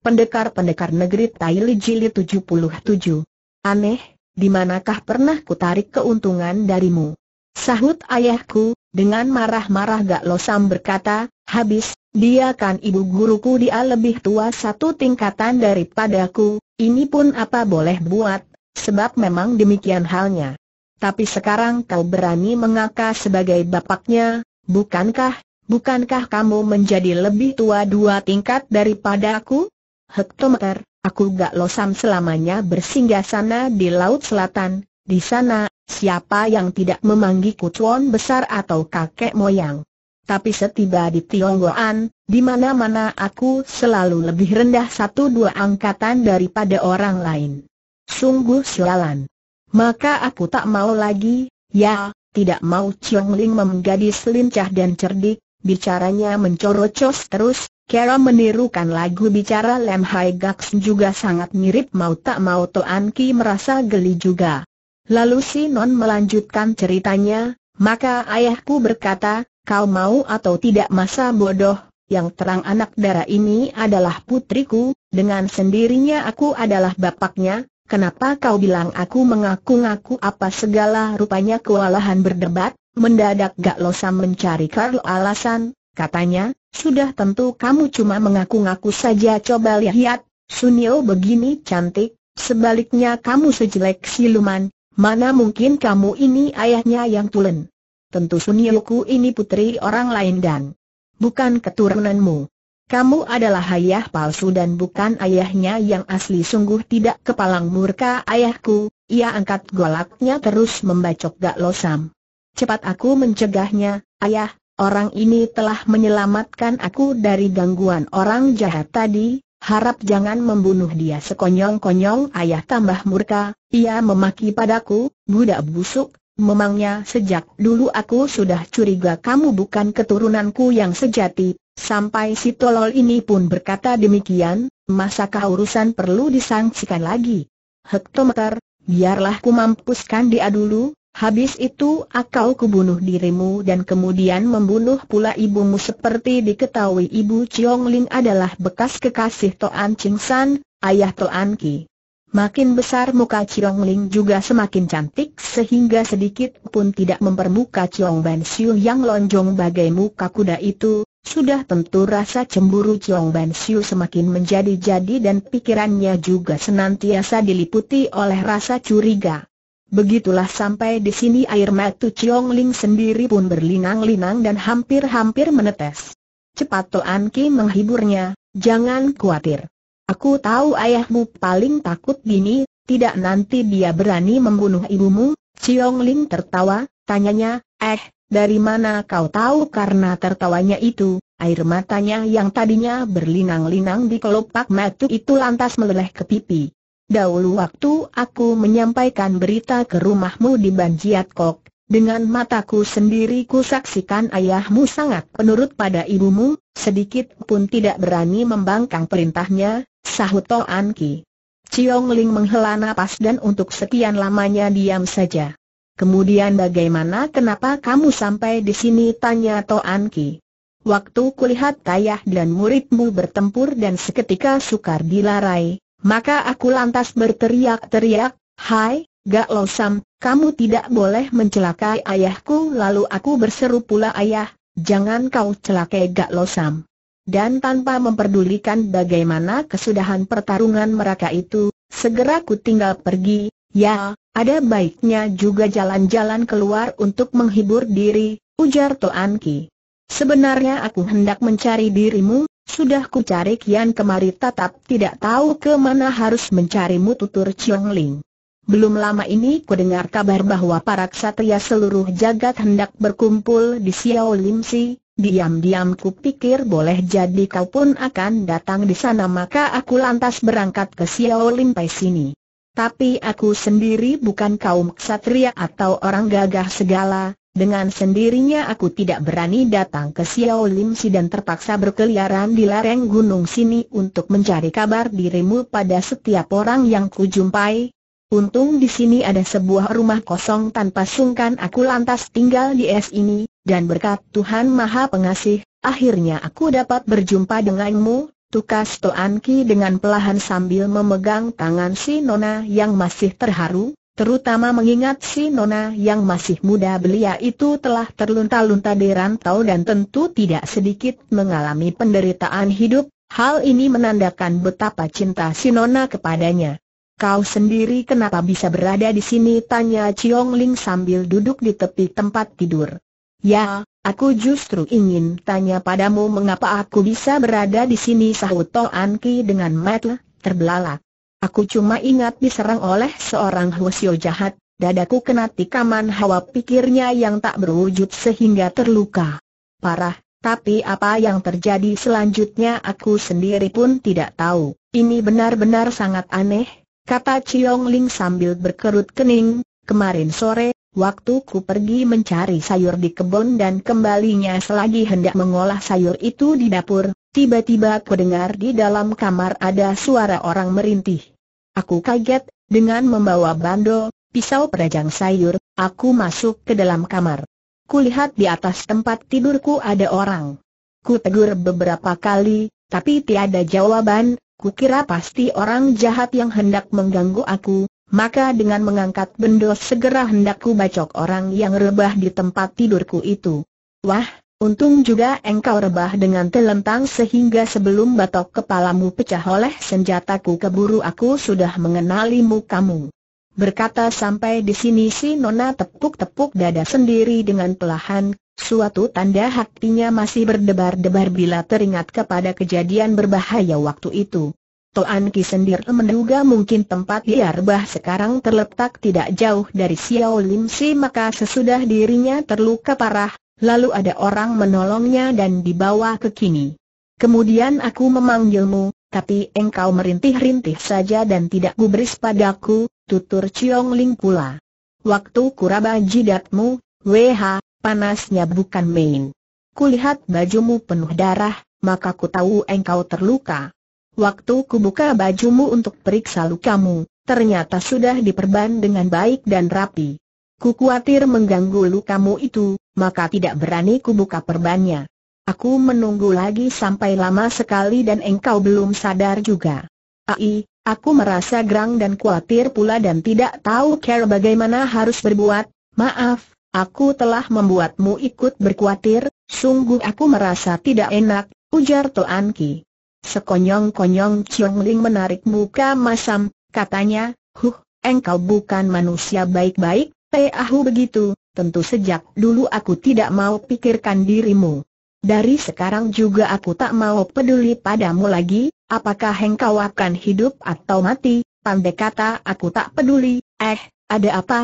Pendekar-pendekar negeri Taili Jilid 77. Aneh, di manakah pernah kutarik keuntungan darimu? Sahut ayahku, dengan marah-marah Gak Losam berkata, habis, dia kan ibu guruku dia lebih tua satu tingkatan daripadaku, ini pun apa boleh buat, sebab memang demikian halnya. Tapi sekarang kau berani mengakak sebagai bapaknya, bukankah, bukankah kamu menjadi lebih tua dua tingkat daripada aku? hektometer, aku gak losam selamanya bersinggah sana di Laut Selatan, di sana, siapa yang tidak memanggil kutuan besar atau kakek moyang. Tapi setiba di Tionggoan, di mana-mana aku selalu lebih rendah satu dua angkatan daripada orang lain. Sungguh sialan. Maka aku tak mau lagi, ya, tidak mau Chiong Ling memgadis lincah dan cerdik, bicaranya mencorocos terus, Kera menirukan lagu bicara Lem Hai Gaks juga sangat mirip mau tak mau Toan Ki merasa geli juga. Lalu si Non melanjutkan ceritanya, maka ayahku berkata, kau mau atau tidak masa bodoh, yang terang anak darah ini adalah putriku, dengan sendirinya aku adalah bapaknya, kenapa kau bilang aku mengaku-ngaku apa segala rupanya kewalahan berdebat, mendadak gak losa mencari Karl alasan, katanya, sudah tentu kamu cuma mengaku-ngaku saja coba lihat, Sunio begini cantik, sebaliknya kamu sejelek siluman, mana mungkin kamu ini ayahnya yang tulen. Tentu Sunioku ini putri orang lain dan bukan keturunanmu. Kamu adalah ayah palsu dan bukan ayahnya yang asli sungguh tidak kepalang murka ayahku, ia angkat golaknya terus membacok Gak Losam. Cepat aku mencegahnya, ayah, orang ini telah menyelamatkan aku dari gangguan orang jahat tadi, harap jangan membunuh dia sekonyong-konyong ayah tambah murka, ia memaki padaku, budak busuk, memangnya sejak dulu aku sudah curiga kamu bukan keturunanku yang sejati, sampai si tolol ini pun berkata demikian, masakah urusan perlu disangsikan lagi? Hektometer, biarlah ku mampuskan dia dulu, Habis itu akal kubunuh dirimu dan kemudian membunuh pula ibumu seperti diketahui ibu Chiong Ling adalah bekas kekasih Toan Ching San, ayah Toan Ki. Makin besar muka Chiong Ling juga semakin cantik sehingga sedikit pun tidak mempermuka Chiong Ban Siu yang lonjong bagai muka kuda itu, sudah tentu rasa cemburu Chiong Ban Siu semakin menjadi-jadi dan pikirannya juga senantiasa diliputi oleh rasa curiga. Begitulah sampai di sini air mata Chiong Ling sendiri pun berlinang-linang dan hampir-hampir menetes. Cepat Toan Ki menghiburnya, jangan khawatir. Aku tahu ayahmu paling takut gini, tidak nanti dia berani membunuh ibumu. Chiong Ling tertawa, tanyanya, eh, dari mana kau tahu karena tertawanya itu, air matanya yang tadinya berlinang-linang di kelopak mata itu lantas meleleh ke pipi. Dahulu waktu aku menyampaikan berita ke rumahmu di Banjiat Kok, dengan mataku sendiri ku saksikan ayahmu sangat penurut pada ibumu, sedikit pun tidak berani membangkang perintahnya, sahut Toan Ki. Chiong Ling menghela nafas dan untuk sekian lamanya diam saja. Kemudian bagaimana kenapa kamu sampai di sini tanya Toan Ki. Waktu kulihat ayah dan muridmu bertempur dan seketika sukar dilarai, maka aku lantas berteriak-teriak, Hai, Gak Losam, kamu tidak boleh mencelakai ayahku lalu aku berseru pula ayah, jangan kau celakai Gak Losam. Dan tanpa memperdulikan bagaimana kesudahan pertarungan mereka itu, segera ku tinggal pergi, ya, ada baiknya juga jalan-jalan keluar untuk menghibur diri, ujar Toanki. Sebenarnya aku hendak mencari dirimu, sudah ku cari kian kemari tetap tidak tahu ke mana harus mencarimu tutur Chiong Ling. Belum lama ini ku dengar kabar bahwa para ksatria seluruh jagat hendak berkumpul di Xiao Lim Si, diam-diam ku pikir boleh jadi kau pun akan datang di sana maka aku lantas berangkat ke Xiao Lim Pai sini. Tapi aku sendiri bukan kaum ksatria atau orang gagah segala, dengan sendirinya aku tidak berani datang ke Xiao Si dan terpaksa berkeliaran di lereng gunung sini untuk mencari kabar dirimu pada setiap orang yang kujumpai. Untung di sini ada sebuah rumah kosong tanpa sungkan aku lantas tinggal di es ini, dan berkat Tuhan Maha Pengasih, akhirnya aku dapat berjumpa denganmu, tukas Toan Ki dengan pelahan sambil memegang tangan si Nona yang masih terharu, Terutama mengingat si Nona yang masih muda belia itu telah terlunta-lunta di rantau dan tentu tidak sedikit mengalami penderitaan hidup, hal ini menandakan betapa cinta si Nona kepadanya. Kau sendiri kenapa bisa berada di sini? Tanya Chiong Ling sambil duduk di tepi tempat tidur. Ya, aku justru ingin tanya padamu mengapa aku bisa berada di sini sahut An Ki dengan mata terbelalak. Aku cuma ingat diserang oleh seorang Hwasyo jahat, dadaku kena tikaman hawa pikirnya yang tak berwujud sehingga terluka. Parah, tapi apa yang terjadi selanjutnya aku sendiri pun tidak tahu. Ini benar-benar sangat aneh, kata Chiong Ling sambil berkerut kening. Kemarin sore, waktu ku pergi mencari sayur di kebun dan kembalinya selagi hendak mengolah sayur itu di dapur, Tiba-tiba ku dengar di dalam kamar ada suara orang merintih. Aku kaget, dengan membawa bandol, pisau perajang sayur, aku masuk ke dalam kamar. Kulihat di atas tempat tidurku ada orang. Ku tegur beberapa kali, tapi tiada jawaban, kukira pasti orang jahat yang hendak mengganggu aku, maka dengan mengangkat bendol segera hendak ku bacok orang yang rebah di tempat tidurku itu. Wah, Untung juga engkau rebah dengan telentang sehingga sebelum batok kepalamu pecah oleh senjataku keburu aku sudah mengenalimu kamu. Berkata sampai di sini si Nona tepuk-tepuk dada sendiri dengan pelahan, suatu tanda hatinya masih berdebar-debar bila teringat kepada kejadian berbahaya waktu itu. Toan Ki sendiri menduga mungkin tempat dia rebah sekarang terletak tidak jauh dari Xiao Lim Si maka sesudah dirinya terluka parah, lalu ada orang menolongnya dan dibawa ke kini. Kemudian aku memanggilmu, tapi engkau merintih-rintih saja dan tidak gubris padaku, tutur Chiong Ling pula. Waktu kuraba jidatmu, WH, panasnya bukan main. Kulihat bajumu penuh darah, maka ku tahu engkau terluka. Waktu ku buka bajumu untuk periksa lukamu, ternyata sudah diperban dengan baik dan rapi. Ku khawatir mengganggu lukamu itu, maka tidak berani ku buka perbannya. Aku menunggu lagi sampai lama sekali dan engkau belum sadar juga. Ai, aku merasa gerang dan khawatir pula dan tidak tahu cara bagaimana harus berbuat. Maaf, aku telah membuatmu ikut berkhawatir, sungguh aku merasa tidak enak, ujar Tuan Ki. Sekonyong-konyong Chiong Ling menarik muka masam, katanya, huh, engkau bukan manusia baik-baik, Tahu begitu, tentu sejak dulu aku tidak mau pikirkan dirimu. Dari sekarang juga aku tak mau peduli padamu lagi, apakah engkau akan hidup atau mati, pandai kata aku tak peduli, eh, ada apa?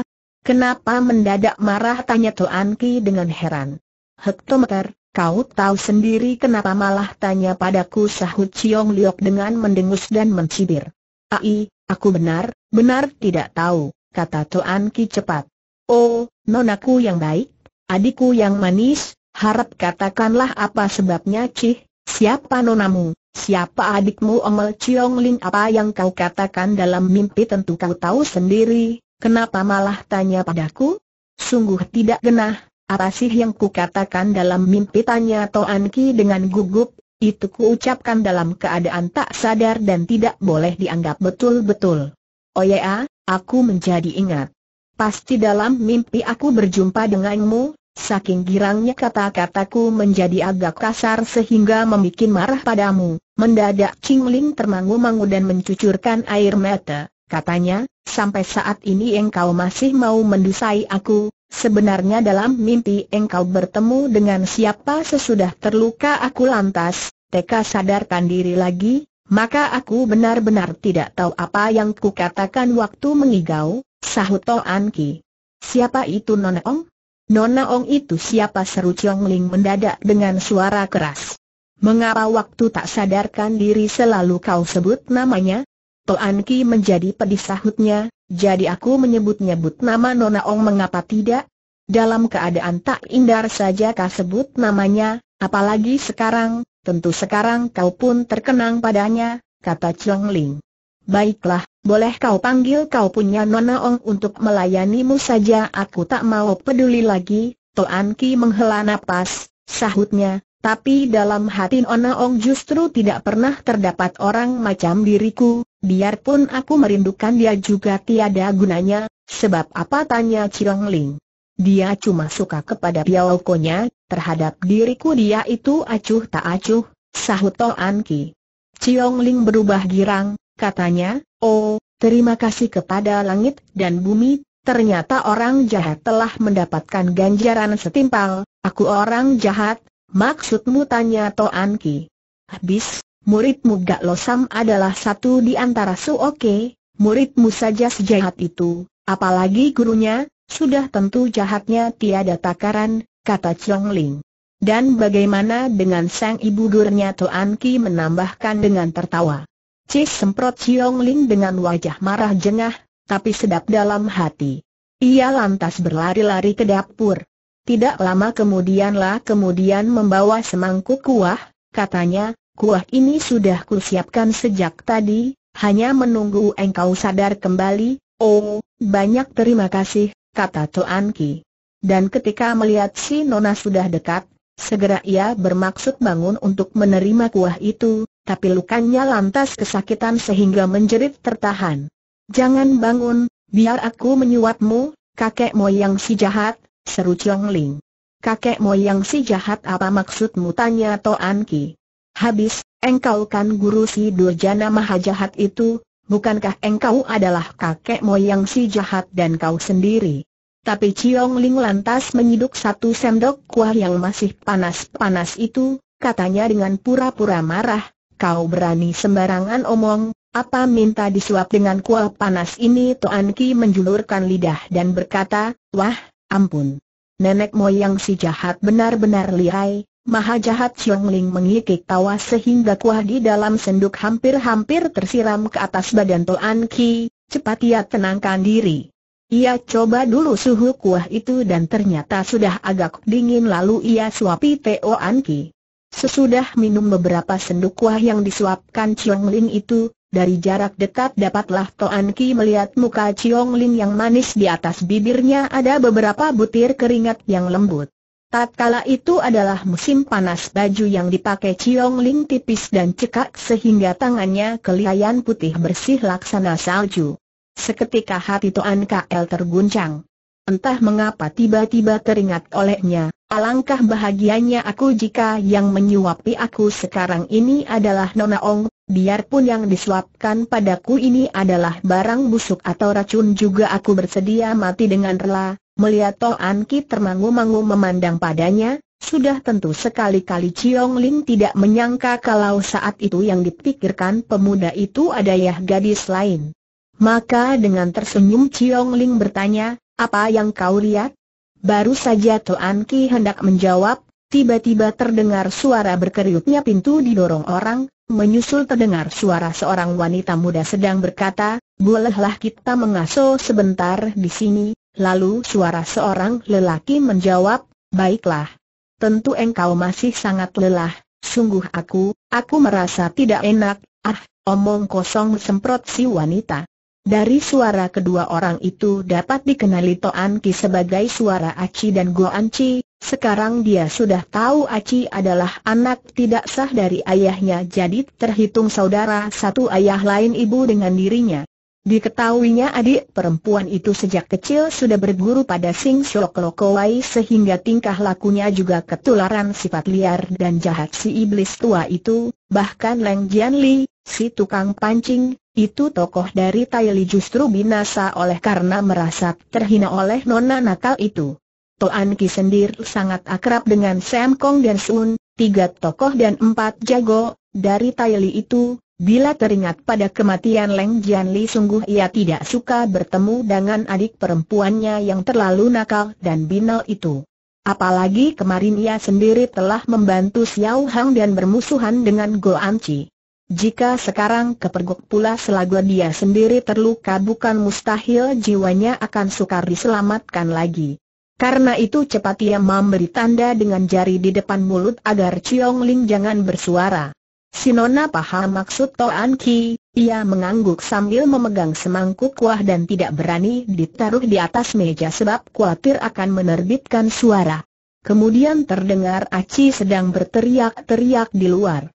Kenapa mendadak marah tanya Tuan Ki dengan heran. Hektometer, kau tahu sendiri kenapa malah tanya padaku sahut Ciong Liok dengan mendengus dan mencibir. Ai, aku benar, benar tidak tahu, kata Tuan Ki cepat. Oh, nonaku yang baik, adikku yang manis, harap katakanlah apa sebabnya Cih, siapa nonamu, siapa adikmu Omel Chiong Ling, apa yang kau katakan dalam mimpi tentu kau tahu sendiri, kenapa malah tanya padaku? Sungguh tidak genah, apa sih yang ku katakan dalam mimpi tanya Toan Ki dengan gugup, itu kuucapkan dalam keadaan tak sadar dan tidak boleh dianggap betul-betul. Oh ya, aku menjadi ingat. Pasti dalam mimpi aku berjumpa denganmu, saking girangnya kata-kataku menjadi agak kasar sehingga membuat marah padamu. Mendadak Ching Ling termangu-mangu dan mencucurkan air mata. Katanya, sampai saat ini engkau masih mau mendusai aku, Sebenarnya dalam mimpi engkau bertemu dengan siapa sesudah terluka aku lantas, Teka sadarkan diri lagi, maka aku benar-benar tidak tahu apa yang kukatakan waktu mengigau, sahut Toan Anki. Siapa itu Nona Ong? Nona Ong itu siapa seru Chong Ling mendadak dengan suara keras. Mengapa waktu tak sadarkan diri selalu kau sebut namanya? Toan Anki menjadi pedih sahutnya, jadi aku menyebut-nyebut nama Nona Ong mengapa tidak? Dalam keadaan tak indar saja kau sebut namanya, apalagi sekarang, tentu sekarang kau pun terkenang padanya, kata Chong Ling. Baiklah, boleh kau panggil kau punya Nona Ong untuk melayanimu saja aku tak mau peduli lagi, Toan Ki menghela napas, sahutnya, tapi dalam hati Nona Ong justru tidak pernah terdapat orang macam diriku, biarpun aku merindukan dia juga tiada gunanya, sebab apa tanya Ciong Ling. Dia cuma suka kepada piawkonya, terhadap diriku dia itu acuh tak acuh, sahut Toan Ki. Ciong Ling berubah girang, katanya, oh, terima kasih kepada langit dan bumi, ternyata orang jahat telah mendapatkan ganjaran setimpal, aku orang jahat, maksudmu tanya Toan Ki. Habis, muridmu Gak Losam adalah satu di antara Suoke, muridmu saja sejahat itu, apalagi gurunya, sudah tentu jahatnya tiada takaran, kata Chong Ling. Dan bagaimana dengan sang ibu gurunya Toan Ki menambahkan dengan tertawa. Cis semprot Siong Ling dengan wajah marah jengah, tapi sedap dalam hati. Ia lantas berlari-lari ke dapur. Tidak lama kemudianlah kemudian membawa semangkuk kuah, katanya, kuah ini sudah kusiapkan sejak tadi, hanya menunggu engkau sadar kembali, oh, banyak terima kasih, kata Toan Ki. Dan ketika melihat si Nona sudah dekat, segera ia bermaksud bangun untuk menerima kuah itu, tapi lukanya lantas kesakitan sehingga menjerit tertahan. Jangan bangun, biar aku menyuapmu, kakek moyang si jahat, seru Chong Ling. Kakek moyang si jahat apa maksudmu tanya Toan Ki. Habis, engkau kan guru si Durjana Maha Jahat itu, bukankah engkau adalah kakek moyang si jahat dan kau sendiri? Tapi Chiong Ling lantas menyiduk satu sendok kuah yang masih panas-panas itu, katanya dengan pura-pura marah, Kau berani sembarangan omong, apa minta disuap dengan kuah panas ini Tuan Ki menjulurkan lidah dan berkata, Wah, ampun. Nenek moyang si jahat benar-benar lihai, maha jahat Xiong Ling mengikik tawa sehingga kuah di dalam senduk hampir-hampir tersiram ke atas badan Tuan Ki, cepat ia tenangkan diri. Ia coba dulu suhu kuah itu dan ternyata sudah agak dingin lalu ia suapi Tuan Ki. Sesudah minum beberapa senduk kuah yang disuapkan Chiong Ling itu, dari jarak dekat dapatlah Toan Ki melihat muka Chiong Ling yang manis di atas bibirnya ada beberapa butir keringat yang lembut. Tatkala itu adalah musim panas baju yang dipakai Chiong Ling tipis dan cekak sehingga tangannya kelihayan putih bersih laksana salju. Seketika hati Toan KL terguncang. Entah mengapa tiba-tiba teringat olehnya, alangkah bahagianya aku jika yang menyuapi aku sekarang ini adalah Nona Ong, biarpun yang disuapkan padaku ini adalah barang busuk atau racun juga aku bersedia mati dengan rela, melihat Toan Ki termangu-mangu memandang padanya, sudah tentu sekali-kali Chiong Ling tidak menyangka kalau saat itu yang dipikirkan pemuda itu ada adalah gadis lain. Maka dengan tersenyum Chiong Ling bertanya, apa yang kau lihat? Baru saja Toan Ki hendak menjawab, tiba-tiba terdengar suara berkeriutnya pintu didorong orang, menyusul terdengar suara seorang wanita muda sedang berkata, bolehlah kita mengaso sebentar di sini, lalu suara seorang lelaki menjawab, baiklah. Tentu engkau masih sangat lelah, sungguh aku, aku merasa tidak enak, ah, omong kosong semprot si wanita. Dari suara kedua orang itu dapat dikenali Toan Ki sebagai suara Aci dan Goan Ci, sekarang dia sudah tahu Aci adalah anak tidak sah dari ayahnya jadi terhitung saudara satu ayah lain ibu dengan dirinya. Diketahuinya adik perempuan itu sejak kecil sudah berguru pada Sing Shok Lokowai sehingga tingkah lakunya juga ketularan sifat liar dan jahat si iblis tua itu, bahkan Leng Jian Li, si tukang pancing, itu tokoh dari Taili justru binasa oleh karena merasa terhina oleh nona nakal itu. Toan Ki sendiri sangat akrab dengan Sam Kong dan Sun, tiga tokoh dan empat jago, dari Taili itu, bila teringat pada kematian Leng Jian Li sungguh ia tidak suka bertemu dengan adik perempuannya yang terlalu nakal dan binal itu. Apalagi kemarin ia sendiri telah membantu Xiao Hang dan bermusuhan dengan Goan Anqi. Jika sekarang kepergok pula selagu dia sendiri terluka bukan mustahil jiwanya akan sukar diselamatkan lagi. Karena itu cepat ia memberi tanda dengan jari di depan mulut agar Chiong Ling jangan bersuara. Sinona paham maksud Toan Ki, ia mengangguk sambil memegang semangkuk kuah dan tidak berani ditaruh di atas meja sebab khawatir akan menerbitkan suara. Kemudian terdengar Aci sedang berteriak-teriak di luar.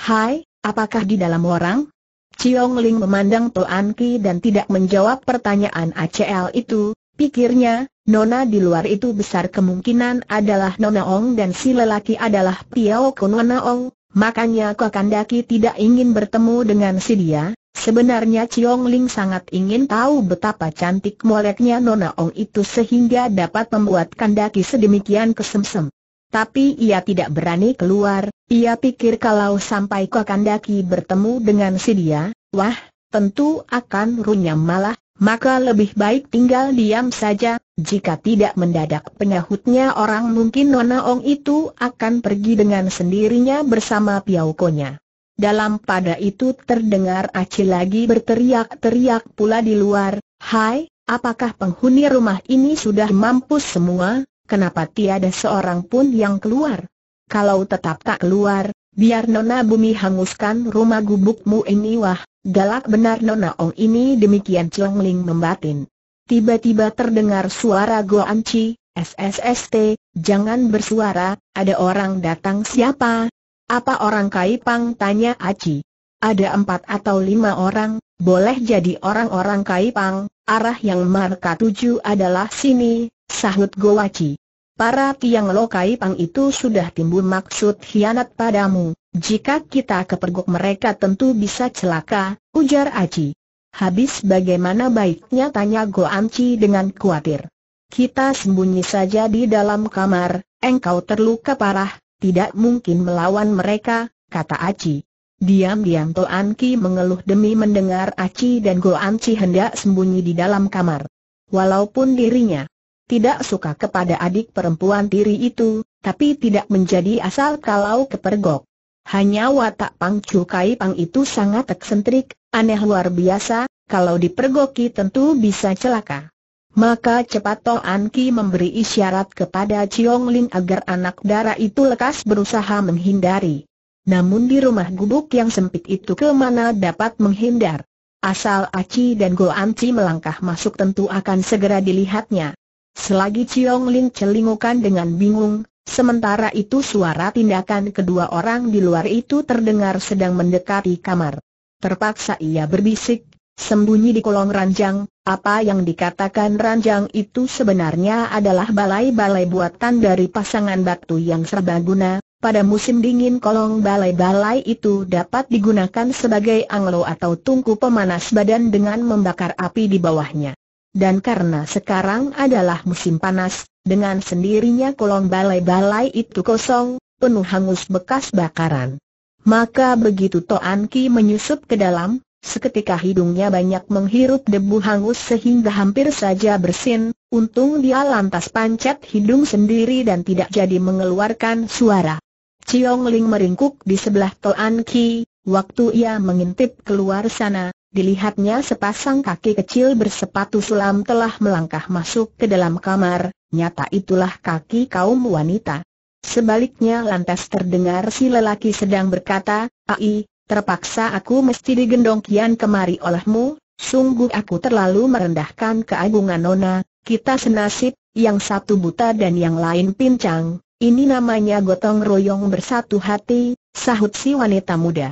Hai, Apakah di dalam orang? Ciong Ling memandang Toan Ki dan tidak menjawab pertanyaan ACL itu, pikirnya, nona di luar itu besar kemungkinan adalah Nona Ong dan si lelaki adalah Piao Kun Nona Ong, makanya Kakandaki tidak ingin bertemu dengan si dia. Sebenarnya Ciong Ling sangat ingin tahu betapa cantik moleknya Nona Ong itu sehingga dapat membuat Kandaki sedemikian kesemsem tapi ia tidak berani keluar, ia pikir kalau sampai Kakandaki bertemu dengan si dia, wah, tentu akan runyam malah, maka lebih baik tinggal diam saja, jika tidak mendadak penyahutnya orang mungkin Nona Ong itu akan pergi dengan sendirinya bersama Piaukonya. Dalam pada itu terdengar Aci lagi berteriak-teriak pula di luar, Hai, apakah penghuni rumah ini sudah mampus semua? kenapa tiada seorang pun yang keluar? Kalau tetap tak keluar, biar Nona Bumi hanguskan rumah gubukmu ini wah, galak benar Nona Ong ini demikian Chong membatin. Tiba-tiba terdengar suara Goanci, Chi, SSST, jangan bersuara, ada orang datang siapa? Apa orang kai Kaipang tanya Aci. Ada empat atau lima orang, boleh jadi orang-orang kai Kaipang, arah yang marka tuju adalah sini, sahut Golaci. Para tiang lokai pang itu sudah timbul maksud hianat padamu, jika kita kepergok mereka tentu bisa celaka, ujar Aci. Habis bagaimana baiknya tanya Go Amci dengan khawatir. Kita sembunyi saja di dalam kamar, engkau terluka parah, tidak mungkin melawan mereka, kata Aci. Diam-diam Toan Ki mengeluh demi mendengar Aci dan Go Amci hendak sembunyi di dalam kamar. Walaupun dirinya tidak suka kepada adik perempuan tiri itu, tapi tidak menjadi asal kalau kepergok. Hanya watak Pang Chu Pang itu sangat eksentrik, aneh luar biasa, kalau dipergoki tentu bisa celaka. Maka cepat Toh An Ki memberi isyarat kepada Chiong Lin agar anak dara itu lekas berusaha menghindari. Namun di rumah gubuk yang sempit itu kemana dapat menghindar? Asal Aci dan Go Anci melangkah masuk tentu akan segera dilihatnya. Selagi Ciong Lin celingukan dengan bingung, sementara itu suara tindakan kedua orang di luar itu terdengar sedang mendekati kamar. Terpaksa ia berbisik, sembunyi di kolong ranjang, apa yang dikatakan ranjang itu sebenarnya adalah balai-balai buatan dari pasangan batu yang serbaguna, pada musim dingin kolong balai-balai itu dapat digunakan sebagai anglo atau tungku pemanas badan dengan membakar api di bawahnya dan karena sekarang adalah musim panas, dengan sendirinya kolong balai-balai itu kosong, penuh hangus bekas bakaran. Maka begitu Toan Ki menyusup ke dalam, seketika hidungnya banyak menghirup debu hangus sehingga hampir saja bersin, untung dia lantas pancet hidung sendiri dan tidak jadi mengeluarkan suara. Chiong Ling meringkuk di sebelah Toan Ki, waktu ia mengintip keluar sana, Dilihatnya sepasang kaki kecil bersepatu selam telah melangkah masuk ke dalam kamar, nyata itulah kaki kaum wanita. Sebaliknya lantas terdengar si lelaki sedang berkata, Ai, terpaksa aku mesti digendong kian kemari olehmu, sungguh aku terlalu merendahkan keagungan Nona, kita senasib, yang satu buta dan yang lain pincang, ini namanya gotong royong bersatu hati, sahut si wanita muda.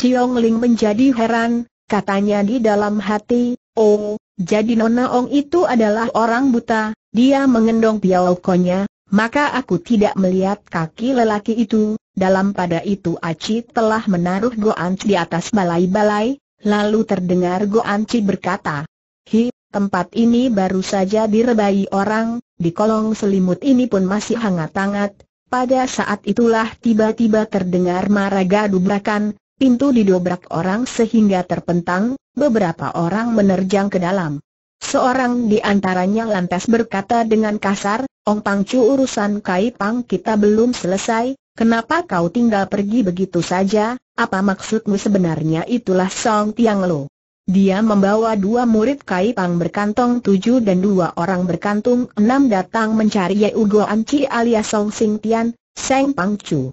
Ciong Ling menjadi heran, Katanya di dalam hati, oh, jadi Nona Ong itu adalah orang buta, dia mengendong piaukonya, maka aku tidak melihat kaki lelaki itu. Dalam pada itu Aci telah menaruh Goanci di atas balai-balai, lalu terdengar Goanci berkata, Hi, tempat ini baru saja direbai orang, di kolong selimut ini pun masih hangat-hangat. Pada saat itulah tiba-tiba terdengar gaduh dubrakan, pintu didobrak orang sehingga terpentang, beberapa orang menerjang ke dalam. Seorang di antaranya lantas berkata dengan kasar, Ong Pangcu urusan Kai Pang kita belum selesai, kenapa kau tinggal pergi begitu saja, apa maksudmu sebenarnya itulah Song Tiang Lo. Dia membawa dua murid Kai Pang berkantong tujuh dan dua orang berkantung enam datang mencari Ye Ugo Anci alias Song Sing Tian, Seng Pangcu.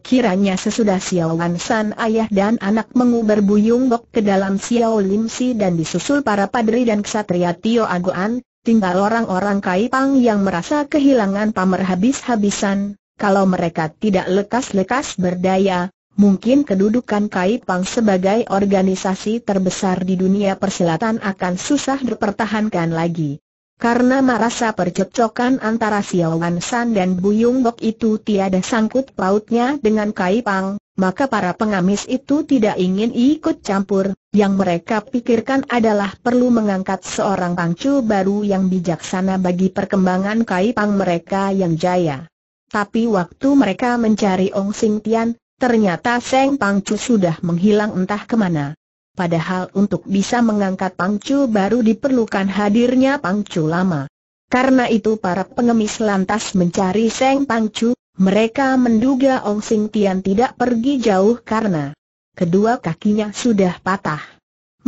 Kiranya sesudah Xiao Wan San ayah dan anak menguber Buyung Bok ke dalam Xiao Lim Si dan disusul para padri dan ksatria Tio Agoan, tinggal orang-orang Kai Pang yang merasa kehilangan pamer habis-habisan, kalau mereka tidak lekas-lekas berdaya, mungkin kedudukan Kai Pang sebagai organisasi terbesar di dunia persilatan akan susah dipertahankan lagi. Karena merasa percocokan antara Xiao Wan San dan Buyung Bok itu tiada sangkut pautnya dengan Kai Pang, maka para pengamis itu tidak ingin ikut campur, yang mereka pikirkan adalah perlu mengangkat seorang pangcu baru yang bijaksana bagi perkembangan Kai Pang mereka yang jaya. Tapi waktu mereka mencari Ong Sing Tian, ternyata Seng Pangcu sudah menghilang entah kemana. Padahal untuk bisa mengangkat pangcu baru diperlukan hadirnya pangcu lama. Karena itu para pengemis lantas mencari Seng Pangcu, mereka menduga Ong Sing Tian tidak pergi jauh karena kedua kakinya sudah patah.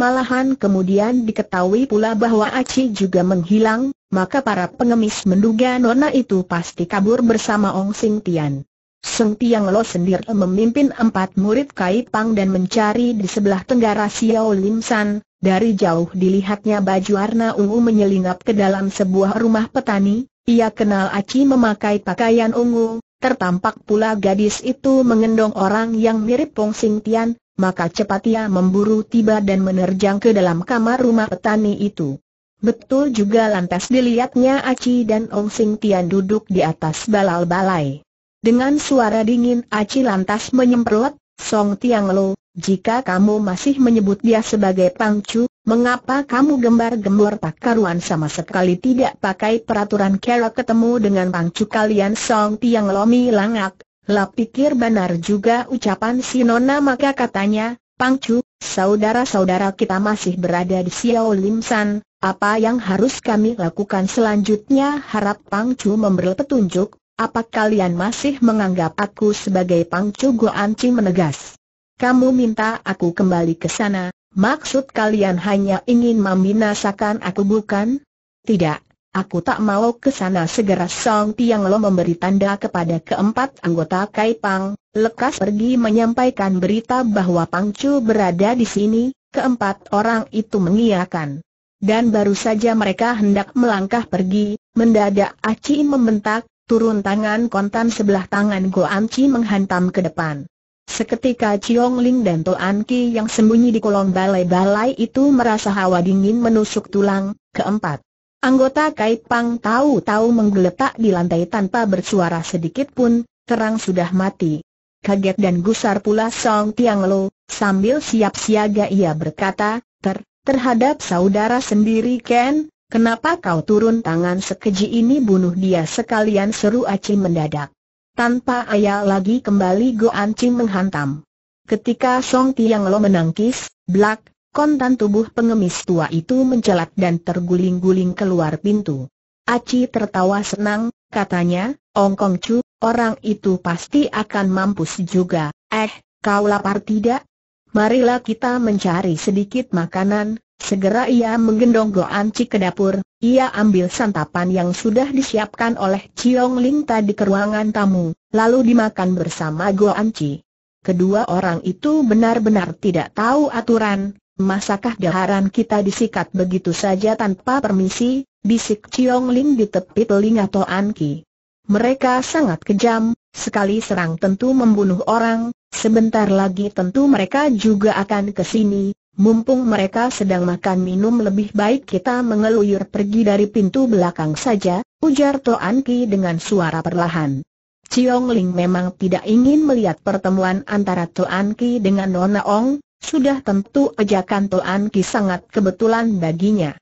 Malahan kemudian diketahui pula bahwa Aci juga menghilang, maka para pengemis menduga nona itu pasti kabur bersama Ong Sing Tian. Sentiang Lo sendiri memimpin empat murid Kai Pang dan mencari di sebelah tenggara Xiao Lim San, dari jauh dilihatnya baju warna ungu menyelinap ke dalam sebuah rumah petani, ia kenal Aci memakai pakaian ungu, tertampak pula gadis itu mengendong orang yang mirip Pong Sing Tian, maka cepat ia memburu tiba dan menerjang ke dalam kamar rumah petani itu. Betul juga lantas dilihatnya Aci dan Ong Sing Tian duduk di atas balal-balai. Dengan suara dingin Aci lantas menyemprot, Song Tiang Lo, jika kamu masih menyebut dia sebagai pangcu, mengapa kamu gembar-gembor tak karuan sama sekali tidak pakai peraturan kera ketemu dengan pangcu kalian Song Tiang Lo Langak, lah pikir benar juga ucapan si Nona maka katanya, Pangcu, saudara-saudara kita masih berada di Xiao Lim San, apa yang harus kami lakukan selanjutnya harap Pangcu memberi petunjuk, apa kalian masih menganggap aku sebagai Pangcu Goanci menegas? Kamu minta aku kembali ke sana, maksud kalian hanya ingin membinasakan aku bukan? Tidak, aku tak mau ke sana segera Song Tiang Lo memberi tanda kepada keempat anggota Kai Pang, lekas pergi menyampaikan berita bahwa Pangcu berada di sini, keempat orang itu mengiyakan. Dan baru saja mereka hendak melangkah pergi, mendadak Aci membentak, Turun tangan kontan sebelah tangan Goan Chi menghantam ke depan. Seketika Chiong Ling dan Toan Ki yang sembunyi di kolong balai-balai itu merasa hawa dingin menusuk tulang. Keempat, anggota Kai Pang tahu-tahu menggeletak di lantai tanpa bersuara sedikit pun, terang sudah mati. Kaget dan gusar pula Song Tiang Lo, sambil siap siaga ia berkata, ter, terhadap saudara sendiri Ken, Kenapa kau turun tangan sekeji ini bunuh dia sekalian seru Aci mendadak. Tanpa ayah lagi kembali Go Anci menghantam. Ketika Song Tiang Lo menangkis, blak, kontan tubuh pengemis tua itu mencelat dan terguling-guling keluar pintu. Aci tertawa senang, katanya, Ong Kong Chu, orang itu pasti akan mampus juga. Eh, kau lapar tidak? Marilah kita mencari sedikit makanan, Segera ia menggendong Goanci ke dapur, ia ambil santapan yang sudah disiapkan oleh Chiong Ling tadi ke ruangan tamu, lalu dimakan bersama Goanci. Kedua orang itu benar-benar tidak tahu aturan, masakah daharan kita disikat begitu saja tanpa permisi, bisik Chiong Ling di tepi telinga Toan Ki. Mereka sangat kejam, sekali serang tentu membunuh orang, sebentar lagi tentu mereka juga akan ke sini, Mumpung mereka sedang makan minum lebih baik kita mengeluyur pergi dari pintu belakang saja, ujar Toan Ki dengan suara perlahan. Chiong Ling memang tidak ingin melihat pertemuan antara Toan Ki dengan Nona Ong, sudah tentu ajakan Toan Ki sangat kebetulan baginya.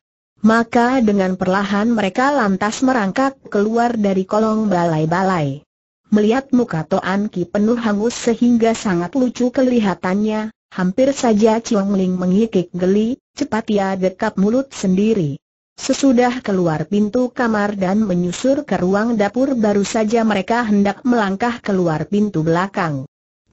Maka dengan perlahan mereka lantas merangkak keluar dari kolong balai-balai. Melihat muka Toan Ki penuh hangus sehingga sangat lucu kelihatannya, Hampir saja Chiong Ling mengikik geli, cepat ia dekap mulut sendiri. Sesudah keluar pintu kamar dan menyusur ke ruang dapur baru saja mereka hendak melangkah keluar pintu belakang.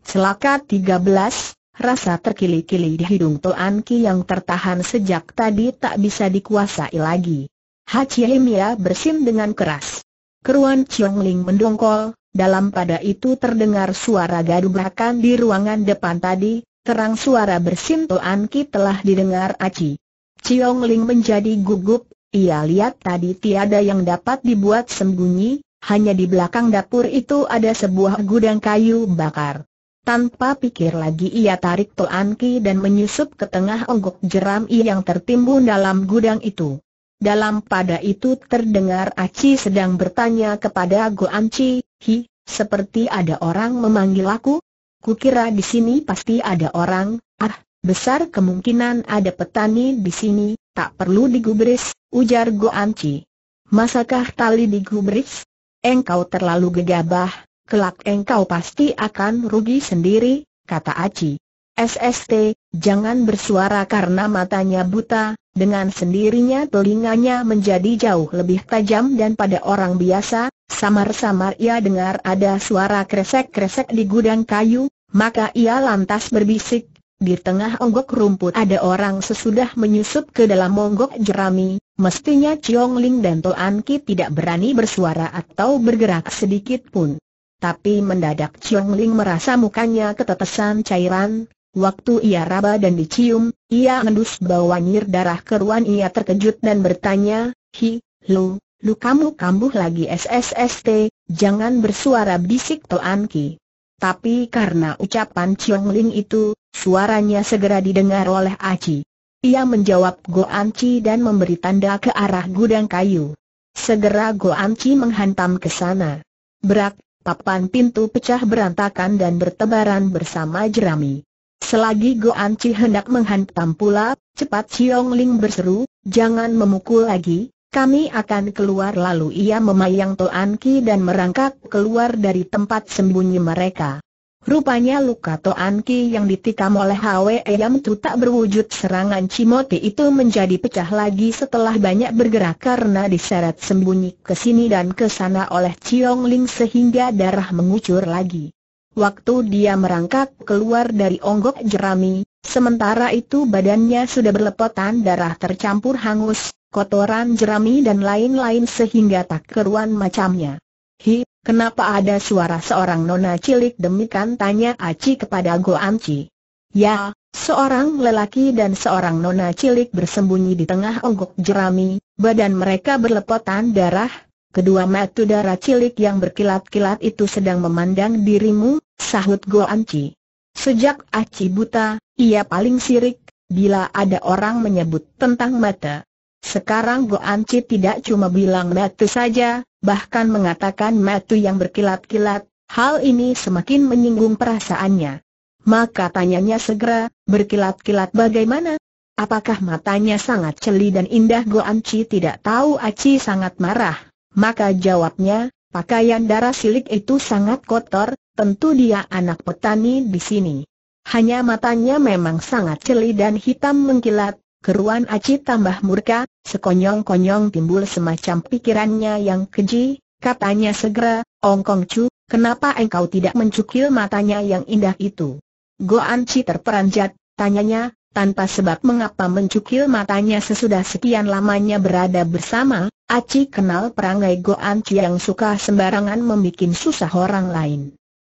Celaka 13, rasa terkili-kili di hidung Toan Ki yang tertahan sejak tadi tak bisa dikuasai lagi. Hachi Himia bersim dengan keras. Keruan Chiong Ling mendongkol, dalam pada itu terdengar suara gaduh bahkan di ruangan depan tadi, Terang suara bersintoan Anki telah didengar Aci. Ciong Ling menjadi gugup, ia lihat tadi tiada yang dapat dibuat sembunyi, hanya di belakang dapur itu ada sebuah gudang kayu bakar. Tanpa pikir lagi ia tarik Toan Ki dan menyusup ke tengah onggok jerami yang tertimbun dalam gudang itu. Dalam pada itu terdengar Aci sedang bertanya kepada Goan Anci, Hi, seperti ada orang memanggil aku, Kukira di sini pasti ada orang, ah, besar kemungkinan ada petani di sini, tak perlu digubris, ujar Goanci. Masakah tali digubris? Engkau terlalu gegabah, kelak engkau pasti akan rugi sendiri, kata Aci. SST, jangan bersuara karena matanya buta, dengan sendirinya telinganya menjadi jauh lebih tajam dan pada orang biasa, Samar-samar ia dengar ada suara kresek-kresek di gudang kayu, maka ia lantas berbisik, di tengah onggok rumput ada orang sesudah menyusup ke dalam onggok jerami, mestinya Chiong Ling dan Toan Ki tidak berani bersuara atau bergerak sedikit pun. Tapi mendadak Chiong Ling merasa mukanya ketetesan cairan, Waktu ia raba dan dicium, ia ngendus bau nyir darah keruan ia terkejut dan bertanya, Hi, Lu, Lukamu kambuh lagi SSST, jangan bersuara bisik Toan Ki. Tapi karena ucapan Chiong Ling itu, suaranya segera didengar oleh Aci. Ia menjawab Go Anci dan memberi tanda ke arah gudang kayu. Segera Go Anci menghantam ke sana. Berak, papan pintu pecah berantakan dan bertebaran bersama jerami. Selagi Go Anci hendak menghantam pula, cepat Chiong Ling berseru, jangan memukul lagi, kami akan keluar lalu ia memayang Toan Ki dan merangkak keluar dari tempat sembunyi mereka. Rupanya luka Toan Ki yang ditikam oleh Hwe Yam itu tak berwujud serangan Cimote itu menjadi pecah lagi setelah banyak bergerak karena diseret sembunyi ke sini dan ke sana oleh Chiong Ling sehingga darah mengucur lagi. Waktu dia merangkak keluar dari onggok jerami, sementara itu badannya sudah berlepotan darah tercampur hangus, kotoran jerami dan lain-lain sehingga tak keruan macamnya. Hi, kenapa ada suara seorang nona cilik demikian tanya Aci kepada Go Anci. Ya, seorang lelaki dan seorang nona cilik bersembunyi di tengah ogok jerami, badan mereka berlepotan darah, kedua mata darah cilik yang berkilat-kilat itu sedang memandang dirimu, sahut Go Anci. Sejak Aci buta, ia paling sirik, bila ada orang menyebut tentang mata, sekarang Goanci tidak cuma bilang metu saja, bahkan mengatakan metu yang berkilat-kilat, hal ini semakin menyinggung perasaannya. Maka tanyanya segera, berkilat-kilat bagaimana? Apakah matanya sangat celi dan indah Goanci tidak tahu Aci sangat marah? Maka jawabnya, pakaian darah silik itu sangat kotor, tentu dia anak petani di sini. Hanya matanya memang sangat celi dan hitam mengkilat, keruan Aci tambah murka, sekonyong-konyong timbul semacam pikirannya yang keji, katanya segera, Ongkong Chu, kenapa engkau tidak mencukil matanya yang indah itu? Goan Ci terperanjat, tanyanya, tanpa sebab mengapa mencukil matanya sesudah sekian lamanya berada bersama, Aci kenal perangai Goan Ci yang suka sembarangan membuat susah orang lain.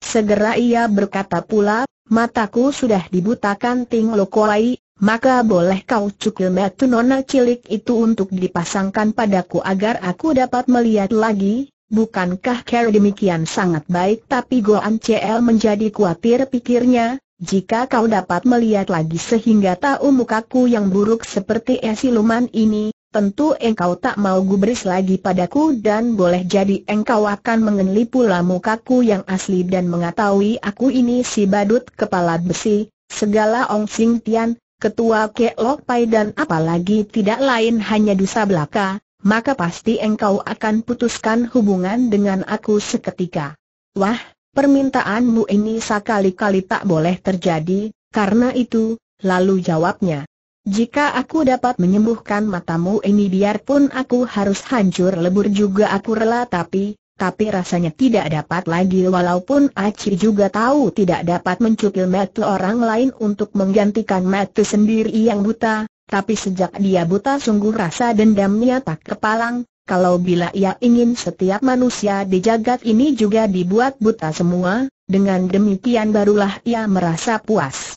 Segera ia berkata pula, mataku sudah dibutakan Ting Kuai maka boleh kau cukil metu nona cilik itu untuk dipasangkan padaku agar aku dapat melihat lagi, bukankah care demikian sangat baik tapi Goan CL menjadi kuatir pikirnya, jika kau dapat melihat lagi sehingga tahu mukaku yang buruk seperti esiluman ini, tentu engkau tak mau gubris lagi padaku dan boleh jadi engkau akan mengenli pula mukaku yang asli dan mengetahui aku ini si badut kepala besi, segala Ong Sing Tian, ketua Keok Pai dan apalagi tidak lain hanya dusa belaka, maka pasti engkau akan putuskan hubungan dengan aku seketika. Wah, permintaanmu ini sekali-kali tak boleh terjadi, karena itu, lalu jawabnya. Jika aku dapat menyembuhkan matamu ini biarpun aku harus hancur lebur juga aku rela tapi, tapi rasanya tidak dapat lagi walaupun Aci juga tahu tidak dapat mencukil mata orang lain untuk menggantikan mata sendiri yang buta, tapi sejak dia buta sungguh rasa dendamnya tak kepalang, kalau bila ia ingin setiap manusia di jagat ini juga dibuat buta semua, dengan demikian barulah ia merasa puas.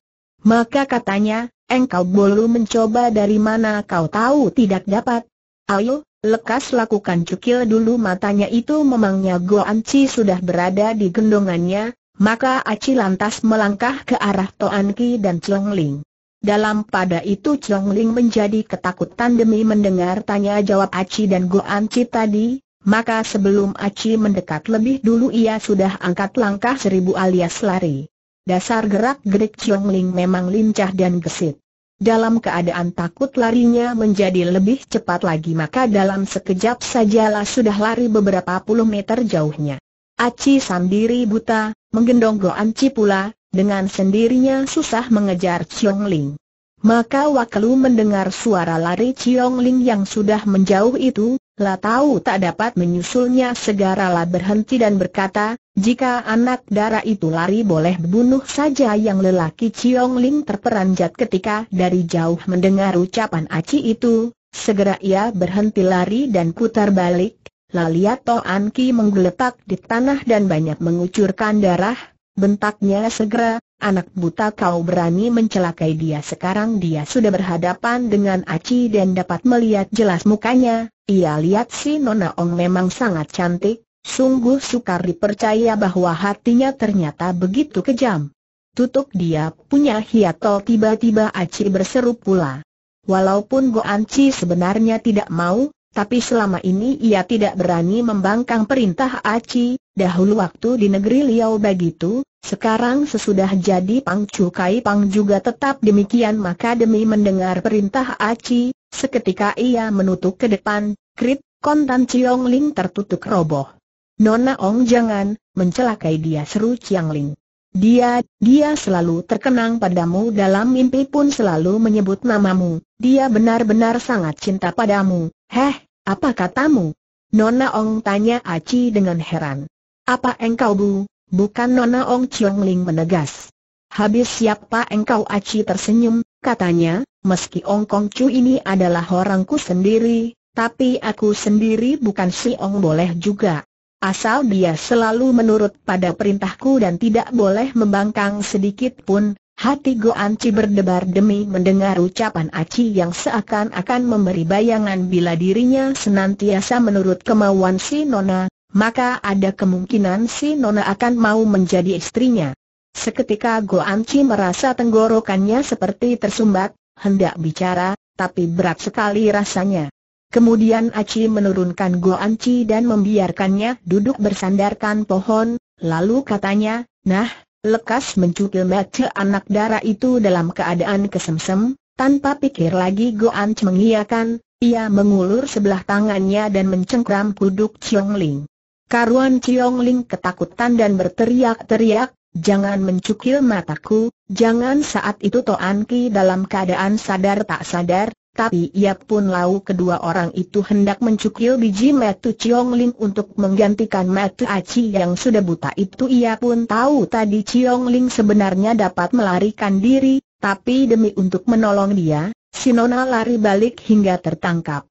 Maka katanya, engkau bolu mencoba dari mana kau tahu tidak dapat, Ayo, lekas lakukan cukil dulu matanya itu memangnya Go Anci sudah berada di gendongannya, maka Aci lantas melangkah ke arah Toan Ki dan Cheng Ling. Dalam pada itu Cheng Ling menjadi ketakutan demi mendengar tanya jawab Aci dan Go Anci tadi, maka sebelum Aci mendekat lebih dulu ia sudah angkat langkah seribu alias lari. Dasar gerak-gerik Cheng Ling memang lincah dan gesit. Dalam keadaan takut larinya menjadi lebih cepat lagi maka dalam sekejap sajalah sudah lari beberapa puluh meter jauhnya. Aci sendiri buta, menggendong Goan Ci pula, dengan sendirinya susah mengejar Chiong Ling. Maka Wakelu mendengar suara lari Chiong Ling yang sudah menjauh itu, La tahu tak dapat menyusulnya segeralah berhenti dan berkata, jika anak darah itu lari boleh bunuh saja yang lelaki Chiong Ling terperanjat ketika dari jauh mendengar ucapan Aci itu, segera ia berhenti lari dan putar balik, Lalia An Ki menggeletak di tanah dan banyak mengucurkan darah, bentaknya segera, Anak buta kau berani mencelakai dia sekarang dia sudah berhadapan dengan Aci dan dapat melihat jelas mukanya Ia lihat si Nona Ong memang sangat cantik Sungguh sukar dipercaya bahwa hatinya ternyata begitu kejam Tutup dia punya hiatol tiba-tiba Aci berseru pula Walaupun Go Anci sebenarnya tidak mau tapi selama ini ia tidak berani membangkang perintah Aci, dahulu waktu di negeri Liao begitu, sekarang sesudah jadi pang Kai Pang juga tetap demikian maka demi mendengar perintah Aci, seketika ia menutup ke depan, krit, kontan Ciong Ling tertutup roboh. Nona Ong jangan, mencelakai dia seru Ciang Ling. Dia, dia selalu terkenang padamu dalam mimpi pun selalu menyebut namamu, dia benar-benar sangat cinta padamu, heh, apa katamu? Nona Ong tanya Aci dengan heran. Apa engkau bu? Bukan Nona Ong Chiong Ling menegas. Habis siapa engkau aci tersenyum, katanya, meski Ong Kong Chu ini adalah orangku sendiri, tapi aku sendiri bukan si Ong boleh juga. Asal dia selalu menurut pada perintahku dan tidak boleh membangkang sedikit pun, hati Go Anci berdebar demi mendengar ucapan Aci yang seakan-akan memberi bayangan bila dirinya senantiasa menurut kemauan si Nona, maka ada kemungkinan si Nona akan mau menjadi istrinya. Seketika go Anci merasa tenggorokannya seperti tersumbat, hendak bicara, tapi berat sekali rasanya. Kemudian Aci menurunkan go Anci dan membiarkannya duduk bersandarkan pohon, lalu katanya, nah, lekas mencukil mata anak darah itu dalam keadaan kesemsem, tanpa pikir lagi go Anci mengiyakan, ia mengulur sebelah tangannya dan mencengkram kuduk Chiong Ling. Karuan Chiong Ling ketakutan dan berteriak-teriak, Jangan mencukil mataku, jangan saat itu Toan Ki dalam keadaan sadar tak sadar, tapi ia pun lau kedua orang itu hendak mencukil biji metu Chiong Ling untuk menggantikan metu Aci yang sudah buta itu ia pun tahu tadi Chiong Ling sebenarnya dapat melarikan diri, tapi demi untuk menolong dia, Sinona lari balik hingga tertangkap.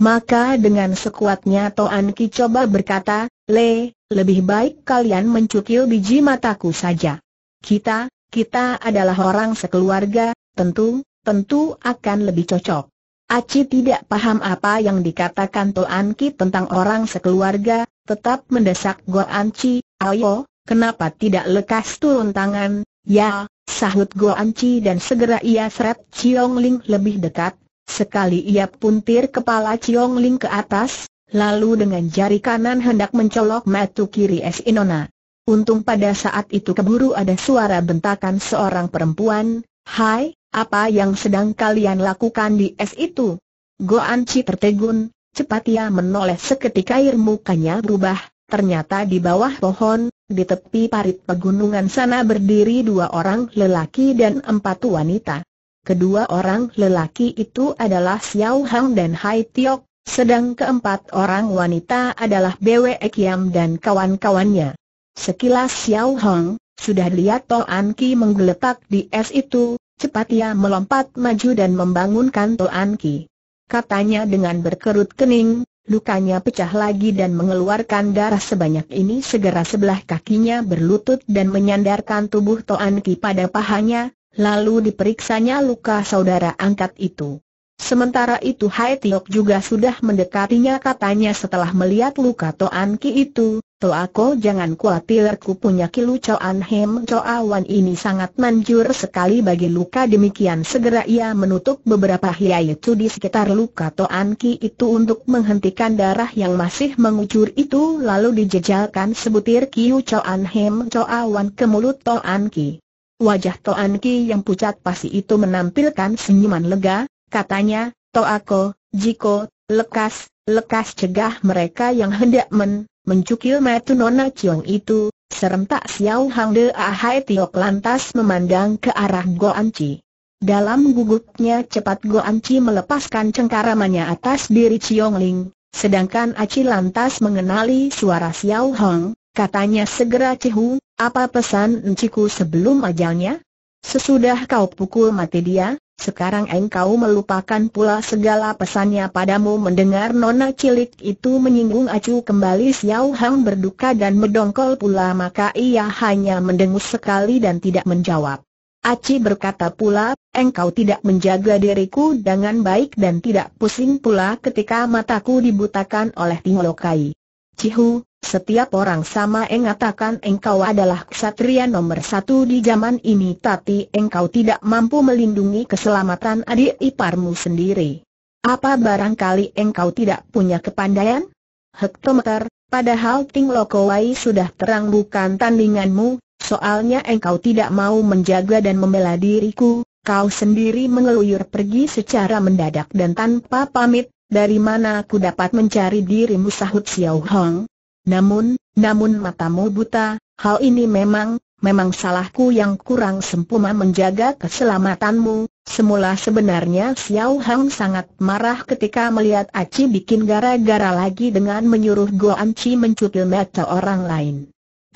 Maka dengan sekuatnya Toan Ki coba berkata, Le, lebih baik kalian mencukil biji mataku saja. Kita, kita adalah orang sekeluarga, tentu, tentu akan lebih cocok. Aci tidak paham apa yang dikatakan Toan Ki tentang orang sekeluarga, tetap mendesak Goan Chi, ayo, kenapa tidak lekas turun tangan, ya, sahut Goan Chi dan segera ia seret Chiong Ling lebih dekat, Sekali ia puntir kepala Ciong Ling ke atas, lalu dengan jari kanan hendak mencolok metu kiri Es Inona. Untung pada saat itu keburu ada suara bentakan seorang perempuan, Hai, apa yang sedang kalian lakukan di es itu? Goan Chi tertegun, cepat ia menoleh seketika air mukanya berubah, ternyata di bawah pohon, di tepi parit pegunungan sana berdiri dua orang lelaki dan empat wanita. Kedua orang lelaki itu adalah Xiao Hang dan Hai Tiok, sedang keempat orang wanita adalah Bwe Kiam dan kawan-kawannya. Sekilas Xiao Hang, sudah lihat Toan Ki menggeletak di es itu, cepat ia melompat maju dan membangunkan Toan Ki. Katanya dengan berkerut kening, lukanya pecah lagi dan mengeluarkan darah sebanyak ini segera sebelah kakinya berlutut dan menyandarkan tubuh Toan Ki pada pahanya, Lalu diperiksanya luka saudara angkat itu. Sementara itu Hai Tiok juga sudah mendekatinya katanya setelah melihat luka Toan Ki itu, Toako jangan khawatir ku punya kilu cowan Hem Choawan ini sangat manjur sekali bagi luka demikian segera ia menutup beberapa hiai itu di sekitar luka Toan Ki itu untuk menghentikan darah yang masih mengucur itu lalu dijejalkan sebutir kiu Coan Hem Choawan ke mulut Toan Ki. Wajah Toan Ki yang pucat pasi itu menampilkan senyuman lega, katanya, Toako, Jiko, lekas, lekas cegah mereka yang hendak men, mencukil metu nona Ciong itu, serentak Xiao Hang De Ahai Tiok lantas memandang ke arah Goan Chi. Dalam gugupnya cepat Goan Chi melepaskan cengkaramannya atas diri Ciong Ling, sedangkan Aci lantas mengenali suara Xiao Hang, Katanya segera Cihu, apa pesan enciku sebelum ajalnya? Sesudah kau pukul mati dia, sekarang engkau melupakan pula segala pesannya padamu mendengar nona cilik itu menyinggung acu kembali Xiao Hang berduka dan mendongkol pula maka ia hanya mendengus sekali dan tidak menjawab. Aci berkata pula, engkau tidak menjaga diriku dengan baik dan tidak pusing pula ketika mataku dibutakan oleh Tinglokai. Cihu, setiap orang sama mengatakan engkau adalah ksatria nomor satu di zaman ini tapi engkau tidak mampu melindungi keselamatan adik iparmu sendiri. Apa barangkali engkau tidak punya kepandaian? Hektometer, padahal Ting Lokowai sudah terang bukan tandinganmu, soalnya engkau tidak mau menjaga dan membela diriku, kau sendiri mengeluyur pergi secara mendadak dan tanpa pamit, dari mana aku dapat mencari dirimu sahut Xiao Hong, namun, namun matamu buta, hal ini memang, memang salahku yang kurang sempurna menjaga keselamatanmu. Semula sebenarnya Xiao Hang sangat marah ketika melihat Aci bikin gara-gara lagi dengan menyuruh Guo Anci mencukil mata orang lain.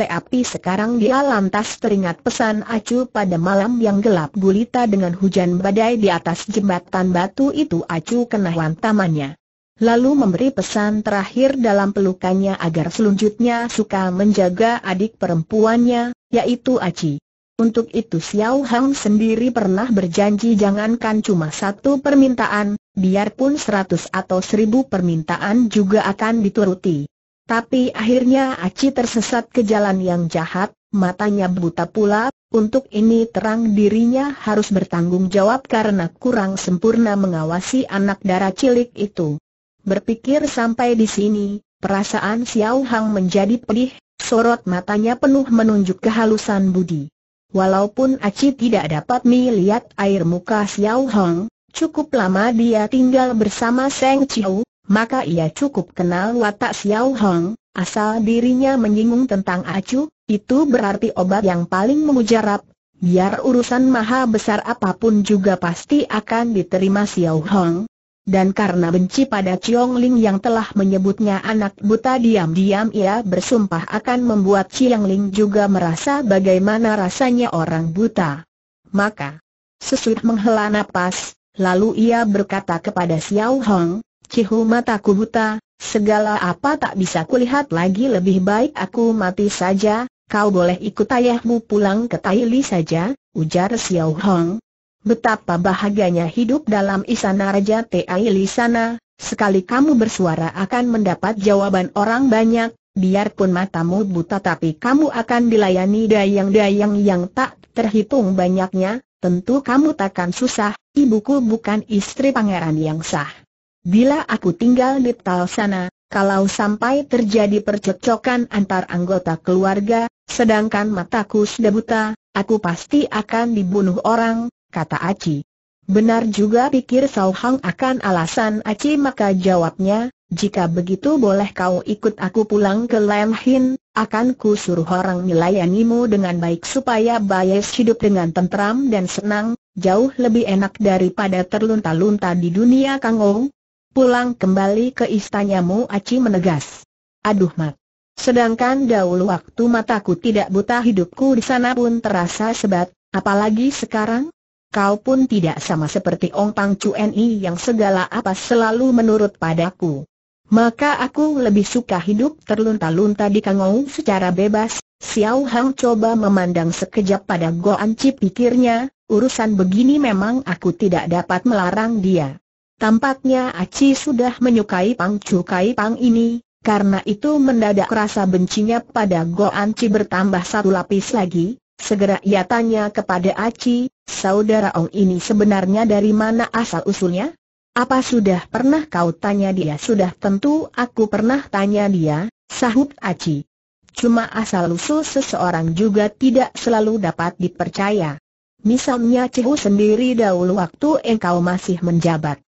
Tapi sekarang dia lantas teringat pesan Acu pada malam yang gelap gulita dengan hujan badai di atas jembatan batu itu Acu kena hantamannya lalu memberi pesan terakhir dalam pelukannya agar selanjutnya suka menjaga adik perempuannya, yaitu Aci. Untuk itu Xiao Hang sendiri pernah berjanji jangankan cuma satu permintaan, biarpun seratus atau seribu permintaan juga akan dituruti. Tapi akhirnya Aci tersesat ke jalan yang jahat, matanya buta pula, untuk ini terang dirinya harus bertanggung jawab karena kurang sempurna mengawasi anak darah cilik itu. Berpikir sampai di sini, perasaan Xiao Hang menjadi pedih, sorot matanya penuh menunjuk kehalusan budi. Walaupun Aci tidak dapat melihat air muka Xiao Hang, cukup lama dia tinggal bersama Seng Chiu, maka ia cukup kenal watak Xiao Hang, asal dirinya menyinggung tentang Acu, itu berarti obat yang paling memujarab, biar urusan maha besar apapun juga pasti akan diterima Xiao Hang dan karena benci pada Chiong Ling yang telah menyebutnya anak buta diam-diam ia bersumpah akan membuat Chiong Ling juga merasa bagaimana rasanya orang buta. Maka, sesudah menghela nafas, lalu ia berkata kepada Xiao Hong, Cihu mataku buta, segala apa tak bisa kulihat lagi lebih baik aku mati saja, kau boleh ikut ayahmu pulang ke Taili saja, ujar Xiao Hong, Betapa bahagianya hidup dalam Istana Raja Teaili sana, sekali kamu bersuara akan mendapat jawaban orang banyak, biarpun matamu buta tapi kamu akan dilayani dayang-dayang yang tak terhitung banyaknya, tentu kamu takkan susah, ibuku bukan istri pangeran yang sah. Bila aku tinggal di Tal sana, kalau sampai terjadi percekcokan antar anggota keluarga, sedangkan mataku sudah buta, aku pasti akan dibunuh orang, kata Aci. Benar juga pikir Sao Hang akan alasan Aci maka jawabnya, jika begitu boleh kau ikut aku pulang ke Lam Hin, akan ku suruh orang melayanimu dengan baik supaya Bayes hidup dengan tentram dan senang, jauh lebih enak daripada terlunta-lunta di dunia Ong. Pulang kembali ke istanamu Aci menegas. Aduh mat. Sedangkan dahulu waktu mataku tidak buta hidupku di sana pun terasa sebat, apalagi sekarang? kau pun tidak sama seperti Ong Pang Cu I yang segala apa selalu menurut padaku. Maka aku lebih suka hidup terlunta-lunta di Kangou secara bebas. Xiao Hang coba memandang sekejap pada Go An Ci pikirnya, urusan begini memang aku tidak dapat melarang dia. Tampaknya Aci sudah menyukai Pang Cu Kai Pang ini, karena itu mendadak rasa bencinya pada Go An Ci bertambah satu lapis lagi, Segera ia tanya kepada Aci, saudara Ong ini sebenarnya dari mana asal-usulnya? Apa sudah pernah kau tanya dia? Sudah tentu aku pernah tanya dia, sahut Aci. Cuma asal-usul seseorang juga tidak selalu dapat dipercaya. Misalnya Cihu sendiri dahulu waktu engkau masih menjabat.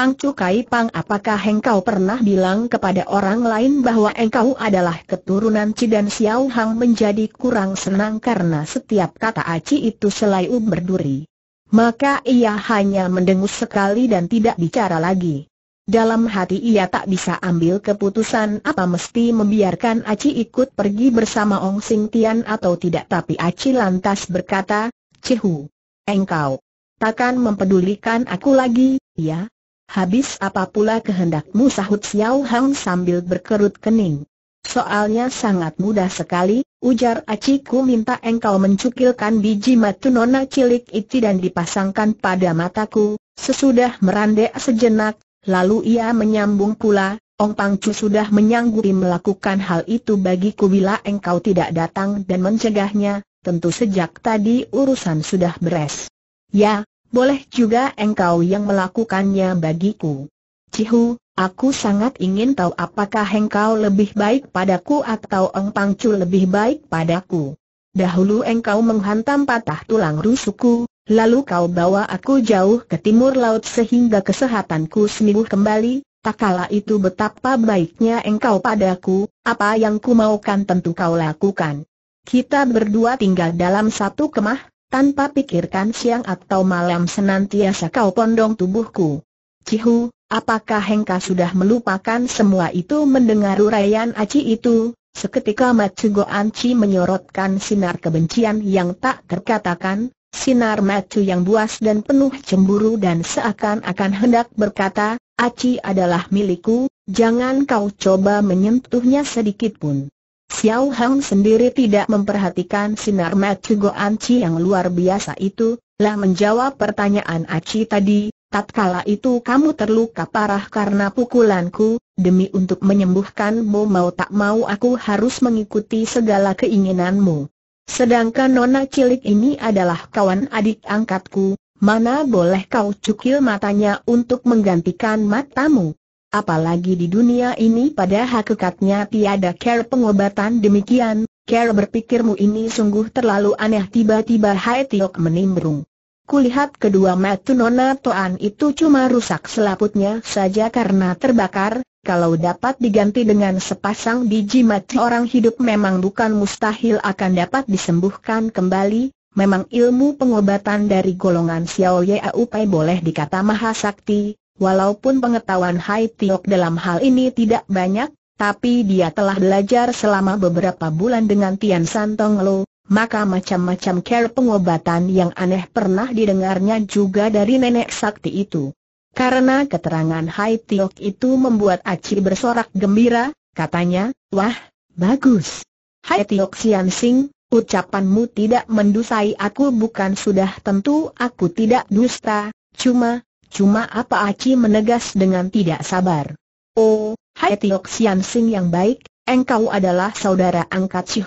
Pang Cukai Pang apakah engkau pernah bilang kepada orang lain bahwa engkau adalah keturunan Ci dan Xiao Hang menjadi kurang senang karena setiap kata Aci itu selalu berduri. Maka ia hanya mendengus sekali dan tidak bicara lagi. Dalam hati ia tak bisa ambil keputusan apa mesti membiarkan Aci ikut pergi bersama Ong Sing Tian atau tidak tapi Aci lantas berkata, Cihu, engkau takkan mempedulikan aku lagi, ya? Habis apa pula kehendakmu sahut Xiao Hang sambil berkerut kening. Soalnya sangat mudah sekali, ujar Aciku minta engkau mencukilkan biji matu nona cilik itu dan dipasangkan pada mataku, sesudah merandek sejenak, lalu ia menyambung pula, Ong Pangcu sudah menyanggupi melakukan hal itu bagiku bila engkau tidak datang dan mencegahnya, tentu sejak tadi urusan sudah beres. Ya, boleh juga engkau yang melakukannya bagiku. Cihu, aku sangat ingin tahu apakah engkau lebih baik padaku atau Ong Pangcu lebih baik padaku. Dahulu engkau menghantam patah tulang rusukku, lalu kau bawa aku jauh ke timur laut sehingga kesehatanku sembuh kembali, Tak kala itu betapa baiknya engkau padaku, apa yang ku maukan tentu kau lakukan. Kita berdua tinggal dalam satu kemah, tanpa pikirkan siang atau malam senantiasa kau pondong tubuhku. Cihu, apakah Hengka sudah melupakan semua itu mendengar uraian Aci itu? Seketika Go Anci menyorotkan sinar kebencian yang tak terkatakan, sinar Matsu yang buas dan penuh cemburu dan seakan-akan hendak berkata, Aci adalah milikku, jangan kau coba menyentuhnya sedikitpun. Xiao Hang sendiri tidak memperhatikan sinar mata Go Anci yang luar biasa itu, lah menjawab pertanyaan Aci tadi, tatkala itu kamu terluka parah karena pukulanku, demi untuk menyembuhkanmu mau tak mau aku harus mengikuti segala keinginanmu. Sedangkan nona cilik ini adalah kawan adik angkatku, mana boleh kau cukil matanya untuk menggantikan matamu. Apalagi di dunia ini pada hakikatnya tiada care pengobatan demikian, care berpikirmu ini sungguh terlalu aneh tiba-tiba Hai Tiok menimbrung. Kulihat kedua mata Nona Toan itu cuma rusak selaputnya saja karena terbakar, kalau dapat diganti dengan sepasang biji mati orang hidup memang bukan mustahil akan dapat disembuhkan kembali, Memang ilmu pengobatan dari golongan Xiao Yau Pai boleh dikata maha sakti, Walaupun pengetahuan Hai Tiok dalam hal ini tidak banyak, tapi dia telah belajar selama beberapa bulan dengan Tian Tong Lo, maka macam-macam care pengobatan yang aneh pernah didengarnya juga dari nenek sakti itu. Karena keterangan Hai Tiok itu membuat Aci bersorak gembira, katanya, wah, bagus. Hai Tiok Sian Sing, ucapanmu tidak mendusai aku bukan sudah tentu aku tidak dusta, cuma, Cuma apa Aci menegas dengan tidak sabar. Oh, Hai Tiok Sian Sing yang baik, engkau adalah saudara angkat si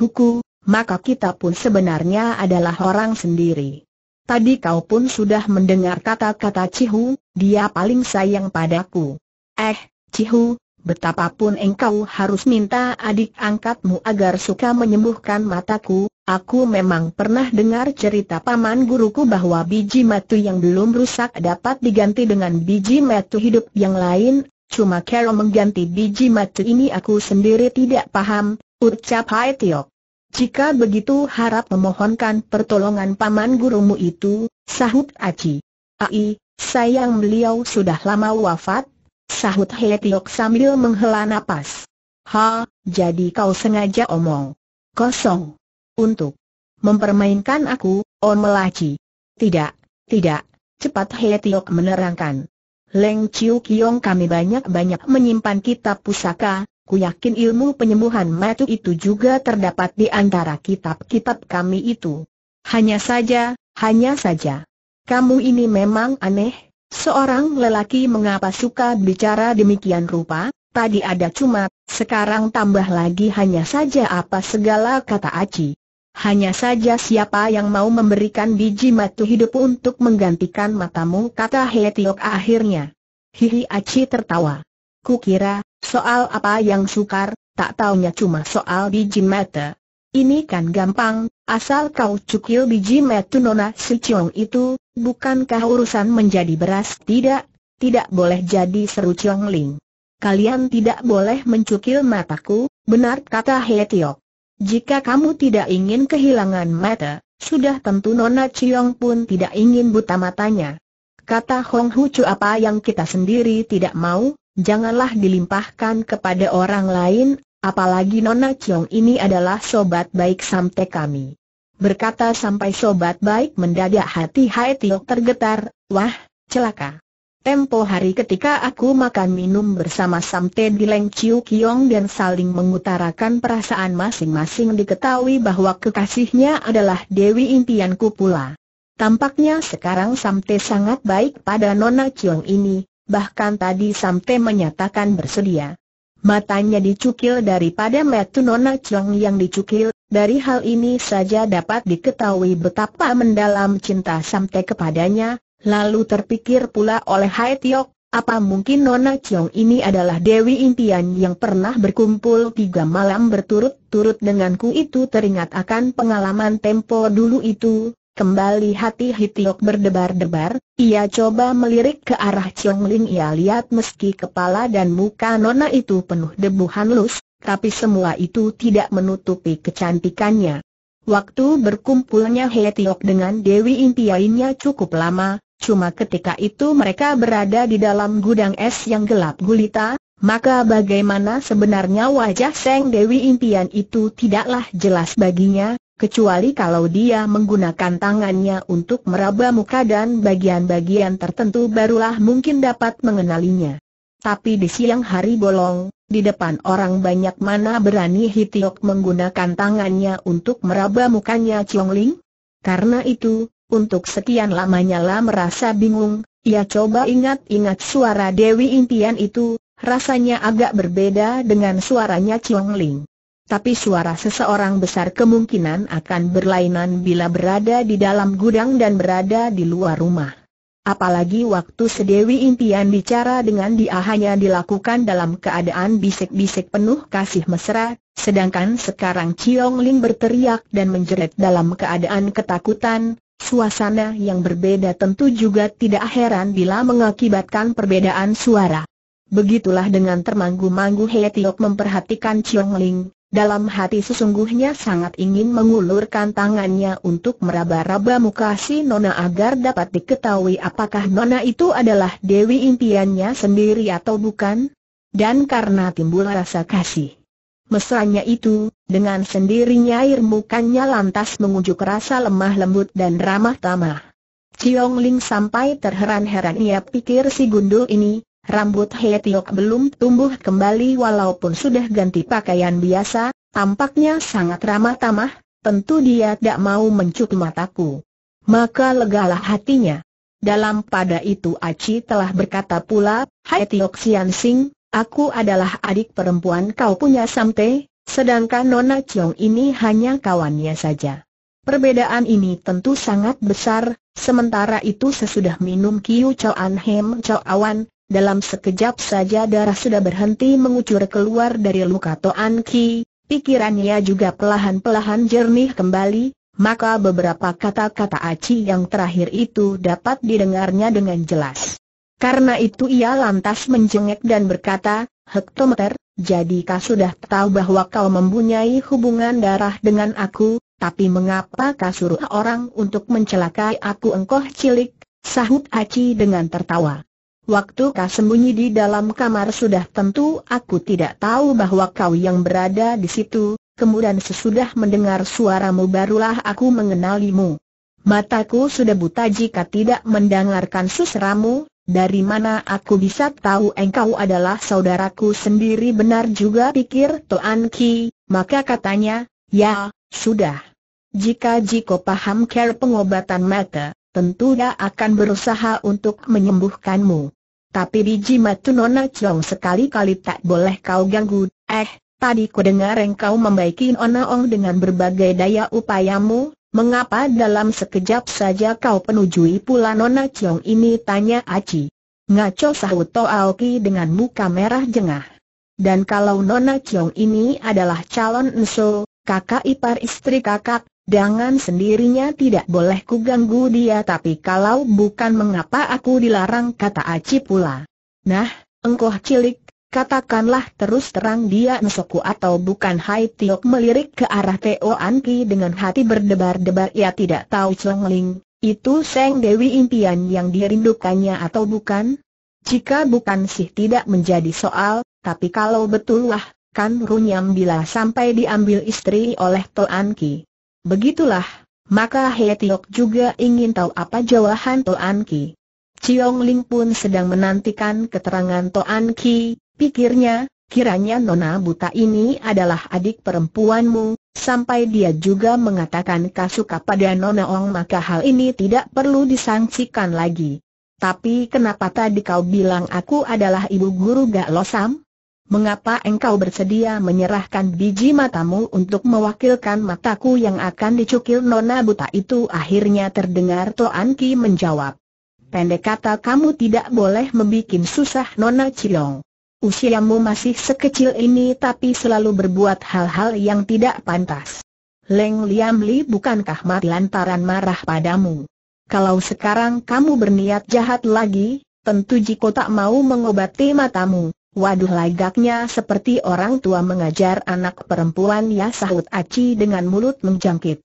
maka kita pun sebenarnya adalah orang sendiri. Tadi kau pun sudah mendengar kata-kata Cihu, dia paling sayang padaku. Eh, Cihu, Betapapun engkau harus minta adik angkatmu agar suka menyembuhkan mataku, aku memang pernah dengar cerita paman guruku bahwa biji matu yang belum rusak dapat diganti dengan biji matu hidup yang lain, cuma kero mengganti biji matu ini aku sendiri tidak paham, ucap Hai Tiok. Jika begitu harap memohonkan pertolongan paman gurumu itu, sahut Aci. Ai, sayang beliau sudah lama wafat, Sahut He Tiok sambil menghela napas. Ha, jadi kau sengaja omong. Kosong. Untuk mempermainkan aku, On Melaci. Tidak, tidak, cepat He Tiok menerangkan. Leng Chiu Kiong kami banyak-banyak menyimpan kitab pusaka, ku yakin ilmu penyembuhan matu itu juga terdapat di antara kitab-kitab kami itu. Hanya saja, hanya saja. Kamu ini memang aneh, Seorang lelaki mengapa suka bicara demikian rupa, tadi ada cuma, sekarang tambah lagi hanya saja apa segala kata aci. Hanya saja siapa yang mau memberikan biji matu hidup untuk menggantikan matamu kata Hetiok akhirnya. Hihi Aci tertawa. Kukira, soal apa yang sukar, tak taunya cuma soal biji mata. Ini kan gampang, asal kau cukil biji nona si Chong itu, bukankah urusan menjadi beras? Tidak, tidak boleh jadi seru Chong Ling. Kalian tidak boleh mencukil mataku, benar kata He Tiok. Jika kamu tidak ingin kehilangan mata, sudah tentu Nona Chiong pun tidak ingin buta matanya. Kata Hong Hu Chu apa yang kita sendiri tidak mau, janganlah dilimpahkan kepada orang lain, Apalagi Nona Chong ini adalah sobat baik sampai kami. Berkata sampai sobat baik mendadak hati Hai Tio tergetar, wah, celaka. Tempo hari ketika aku makan minum bersama Samte di Leng Chiu Kiong dan saling mengutarakan perasaan masing-masing diketahui bahwa kekasihnya adalah Dewi impianku pula. Tampaknya sekarang Samte sangat baik pada Nona Chiong ini, bahkan tadi Samte menyatakan bersedia. Matanya dicukil daripada metu Nona Chong yang dicukil, dari hal ini saja dapat diketahui betapa mendalam cinta Samte kepadanya, lalu terpikir pula oleh Hai Tiok, apa mungkin Nona Chong ini adalah Dewi Impian yang pernah berkumpul tiga malam berturut-turut denganku itu teringat akan pengalaman tempo dulu itu, Kembali hati Hitiok berdebar-debar, ia coba melirik ke arah Chiong Ling ia lihat meski kepala dan muka nona itu penuh debu halus, tapi semua itu tidak menutupi kecantikannya. Waktu berkumpulnya Hitiok dengan Dewi Impiainnya cukup lama, cuma ketika itu mereka berada di dalam gudang es yang gelap gulita, maka bagaimana sebenarnya wajah Seng Dewi Impian itu tidaklah jelas baginya, kecuali kalau dia menggunakan tangannya untuk meraba muka dan bagian-bagian tertentu barulah mungkin dapat mengenalinya. Tapi di siang hari bolong, di depan orang banyak mana berani Hitiok menggunakan tangannya untuk meraba mukanya Chong Ling? Karena itu, untuk sekian lamanya lah merasa bingung, ia coba ingat-ingat suara Dewi Impian itu, rasanya agak berbeda dengan suaranya Chong Ling tapi suara seseorang besar kemungkinan akan berlainan bila berada di dalam gudang dan berada di luar rumah. Apalagi waktu Sedewi Impian bicara dengan dia hanya dilakukan dalam keadaan bisik-bisik penuh kasih mesra, sedangkan sekarang Chiong Ling berteriak dan menjerit dalam keadaan ketakutan, suasana yang berbeda tentu juga tidak heran bila mengakibatkan perbedaan suara. Begitulah dengan termanggu-manggu Hei Tiok memperhatikan Chiong Ling, dalam hati sesungguhnya sangat ingin mengulurkan tangannya untuk meraba-raba muka si Nona agar dapat diketahui apakah Nona itu adalah Dewi impiannya sendiri atau bukan. Dan karena timbul rasa kasih mesranya itu, dengan sendirinya air mukanya lantas mengunjuk rasa lemah lembut dan ramah tamah. Ciong Ling sampai terheran-heran ia pikir si gundul ini, Rambut Hetiok belum tumbuh kembali walaupun sudah ganti pakaian biasa, tampaknya sangat ramah-tamah, tentu dia tidak mau mencup mataku. Maka legalah hatinya. Dalam pada itu Aci telah berkata pula, Hetiok Sian Sing, aku adalah adik perempuan kau punya Samte, sedangkan Nona Chong ini hanya kawannya saja. Perbedaan ini tentu sangat besar, sementara itu sesudah minum Kiu Anhem Hem Awan dalam sekejap saja darah sudah berhenti mengucur keluar dari luka Toan Ki, pikirannya juga pelahan-pelahan jernih kembali, maka beberapa kata-kata Aci yang terakhir itu dapat didengarnya dengan jelas. Karena itu ia lantas menjengek dan berkata, Hektometer, jadi kau sudah tahu bahwa kau mempunyai hubungan darah dengan aku, tapi mengapa kau suruh orang untuk mencelakai aku engkoh cilik? Sahut Aci dengan tertawa. Waktu kau sembunyi di dalam kamar sudah tentu aku tidak tahu bahwa kau yang berada di situ, kemudian sesudah mendengar suaramu barulah aku mengenalimu. Mataku sudah buta jika tidak mendengarkan susramu, dari mana aku bisa tahu engkau adalah saudaraku sendiri benar juga pikir Toan Ki, maka katanya, ya, sudah. Jika Jiko paham care pengobatan mata, tentu dia akan berusaha untuk menyembuhkanmu. Tapi biji matu Nona ciong sekali-kali tak boleh kau ganggu. Eh, tadi ku dengar engkau membaiki Nona Ong dengan berbagai daya upayamu, mengapa dalam sekejap saja kau penujui pula Nona ciong ini tanya Aci. Ngaco sahut Toaoki dengan muka merah jengah. Dan kalau Nona ciong ini adalah calon enso, kakak ipar istri kakak, dengan sendirinya tidak boleh kuganggu dia tapi kalau bukan mengapa aku dilarang kata Aci pula. Nah, engkoh cilik, katakanlah terus terang dia nesoku atau bukan Hai Tiok melirik ke arah Teo Anki dengan hati berdebar-debar ia tidak tahu celengling, itu Seng Dewi impian yang dirindukannya atau bukan? Jika bukan sih tidak menjadi soal, tapi kalau betul lah, kan runyam bila sampai diambil istri oleh Toan Ki. Begitulah, maka He Tiok juga ingin tahu apa jawaban Toan Ki. Chiong Ling pun sedang menantikan keterangan Toan Ki, pikirnya, kiranya Nona Buta ini adalah adik perempuanmu, sampai dia juga mengatakan kasuka pada Nona Ong maka hal ini tidak perlu disangsikan lagi. Tapi kenapa tadi kau bilang aku adalah ibu guru Gak Losam? mengapa engkau bersedia menyerahkan biji matamu untuk mewakilkan mataku yang akan dicukil nona buta itu? Akhirnya terdengar Toan Ki menjawab. Pendek kata kamu tidak boleh membuat susah Nona Cilong. Usiamu masih sekecil ini tapi selalu berbuat hal-hal yang tidak pantas. Leng Liam Li bukankah mati lantaran marah padamu? Kalau sekarang kamu berniat jahat lagi, tentu Jiko tak mau mengobati matamu, Waduh lagaknya seperti orang tua mengajar anak perempuan ya sahut Aci dengan mulut menjangkit.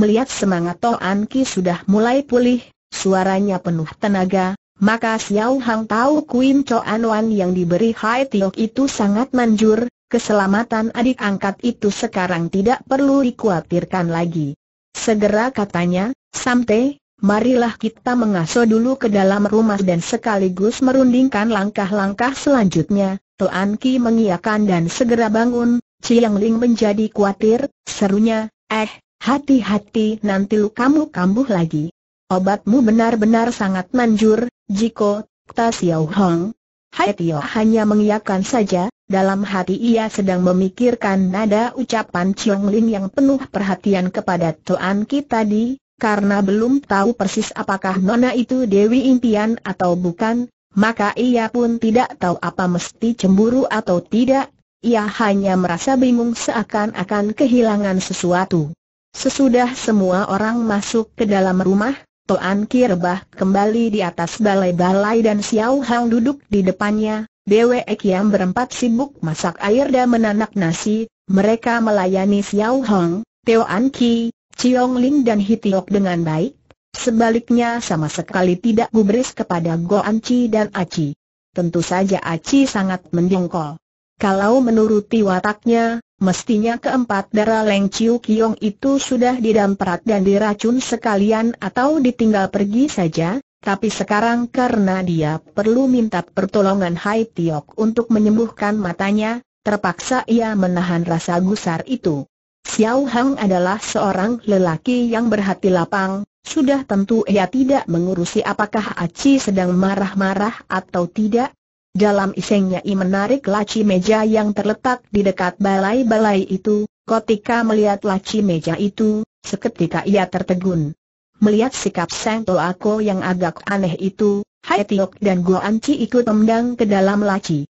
Melihat semangat An Ki sudah mulai pulih, suaranya penuh tenaga, maka Xiao Hang tahu Queen An Wan yang diberi Hai Tiok itu sangat manjur, keselamatan adik angkat itu sekarang tidak perlu dikhawatirkan lagi. Segera katanya, Samte, marilah kita mengasuh dulu ke dalam rumah dan sekaligus merundingkan langkah-langkah selanjutnya. Tuan Ki mengiyakan dan segera bangun, Chiang Ling menjadi kuatir, serunya, eh, hati-hati nanti lu kamu kambuh lagi. Obatmu benar-benar sangat manjur, Jiko, Ta Xiao Hong. Hai Tio hanya mengiyakan saja, dalam hati ia sedang memikirkan nada ucapan Chiang Ling yang penuh perhatian kepada Tuan Ki tadi, karena belum tahu persis apakah Nona itu Dewi Impian atau bukan, maka ia pun tidak tahu apa mesti cemburu atau tidak, ia hanya merasa bingung seakan-akan kehilangan sesuatu. Sesudah semua orang masuk ke dalam rumah, Toan Kirbah kembali di atas balai-balai dan Xiao Hang duduk di depannya, Dewe Ekiam berempat sibuk masak air dan menanak nasi, mereka melayani Xiao Hang, Teo Anki. Ki, Chiong Ling dan Hitiok dengan baik. Sebaliknya sama sekali tidak gubris kepada Goan Chi dan Aci. Tentu saja Aci sangat mendongkol. Kalau menuruti wataknya, Mestinya keempat darah Leng Chiu Kiong itu sudah didamprat dan diracun sekalian atau ditinggal pergi saja, tapi sekarang karena dia perlu minta pertolongan Hai Tiok untuk menyembuhkan matanya, terpaksa ia menahan rasa gusar itu. Xiao Hang adalah seorang lelaki yang berhati lapang, sudah tentu ia tidak mengurusi apakah Aci sedang marah-marah atau tidak. Dalam isengnya ia menarik laci meja yang terletak di dekat balai-balai itu, ketika melihat laci meja itu, seketika ia tertegun. Melihat sikap Sang Ako yang agak aneh itu, Hai Tiok dan Gua Anci ikut memandang ke dalam laci.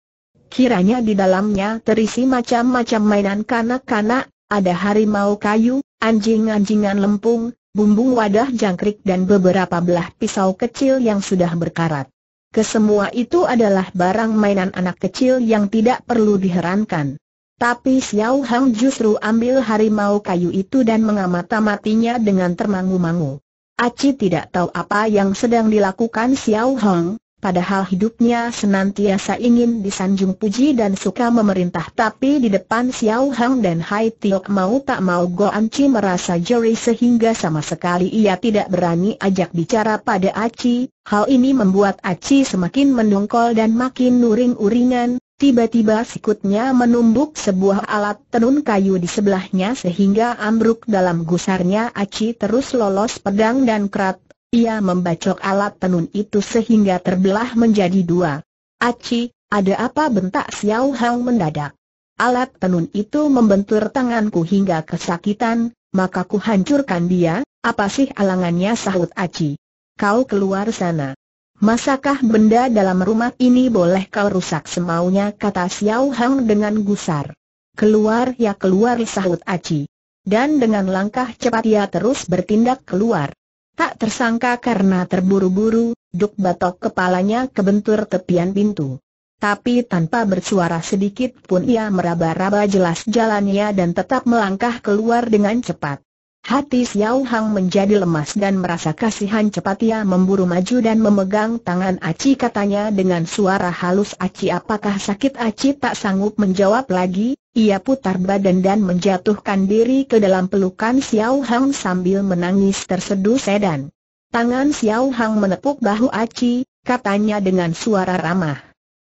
Kiranya di dalamnya terisi macam-macam mainan kanak-kanak, ada harimau kayu, anjing-anjingan lempung, bumbung wadah jangkrik dan beberapa belah pisau kecil yang sudah berkarat. Kesemua itu adalah barang mainan anak kecil yang tidak perlu diherankan. Tapi Xiao Hang justru ambil harimau kayu itu dan mengamati matinya dengan termangu-mangu. Aci tidak tahu apa yang sedang dilakukan Xiao Hang, Padahal hidupnya senantiasa ingin disanjung puji dan suka memerintah tapi di depan Xiao Hang dan Hai Tiok mau tak mau An Chi merasa jeri sehingga sama sekali ia tidak berani ajak bicara pada Aci. Hal ini membuat Aci semakin mendongkol dan makin nuring-uringan. Tiba-tiba sikutnya menumbuk sebuah alat tenun kayu di sebelahnya sehingga ambruk dalam gusarnya Aci terus lolos pedang dan kerat ia membacok alat tenun itu sehingga terbelah menjadi dua. Aci, ada apa bentak Xiao Hang mendadak? Alat tenun itu membentur tanganku hingga kesakitan, maka ku hancurkan dia, apa sih alangannya sahut Aci? Kau keluar sana. Masakah benda dalam rumah ini boleh kau rusak semaunya kata Xiao Hang dengan gusar. Keluar ya keluar sahut Aci. Dan dengan langkah cepat ia terus bertindak keluar. Tak tersangka karena terburu-buru, Duk Batok kepalanya kebentur tepian pintu. Tapi tanpa bersuara sedikit pun ia meraba-raba jelas jalannya dan tetap melangkah keluar dengan cepat. Hati Xiao Hang menjadi lemas dan merasa kasihan cepat ia memburu maju dan memegang tangan Aci katanya dengan suara halus Aci apakah sakit Aci tak sanggup menjawab lagi, ia putar badan dan menjatuhkan diri ke dalam pelukan Xiao Hang sambil menangis terseduh sedan. Tangan Xiao Hang menepuk bahu Aci, katanya dengan suara ramah.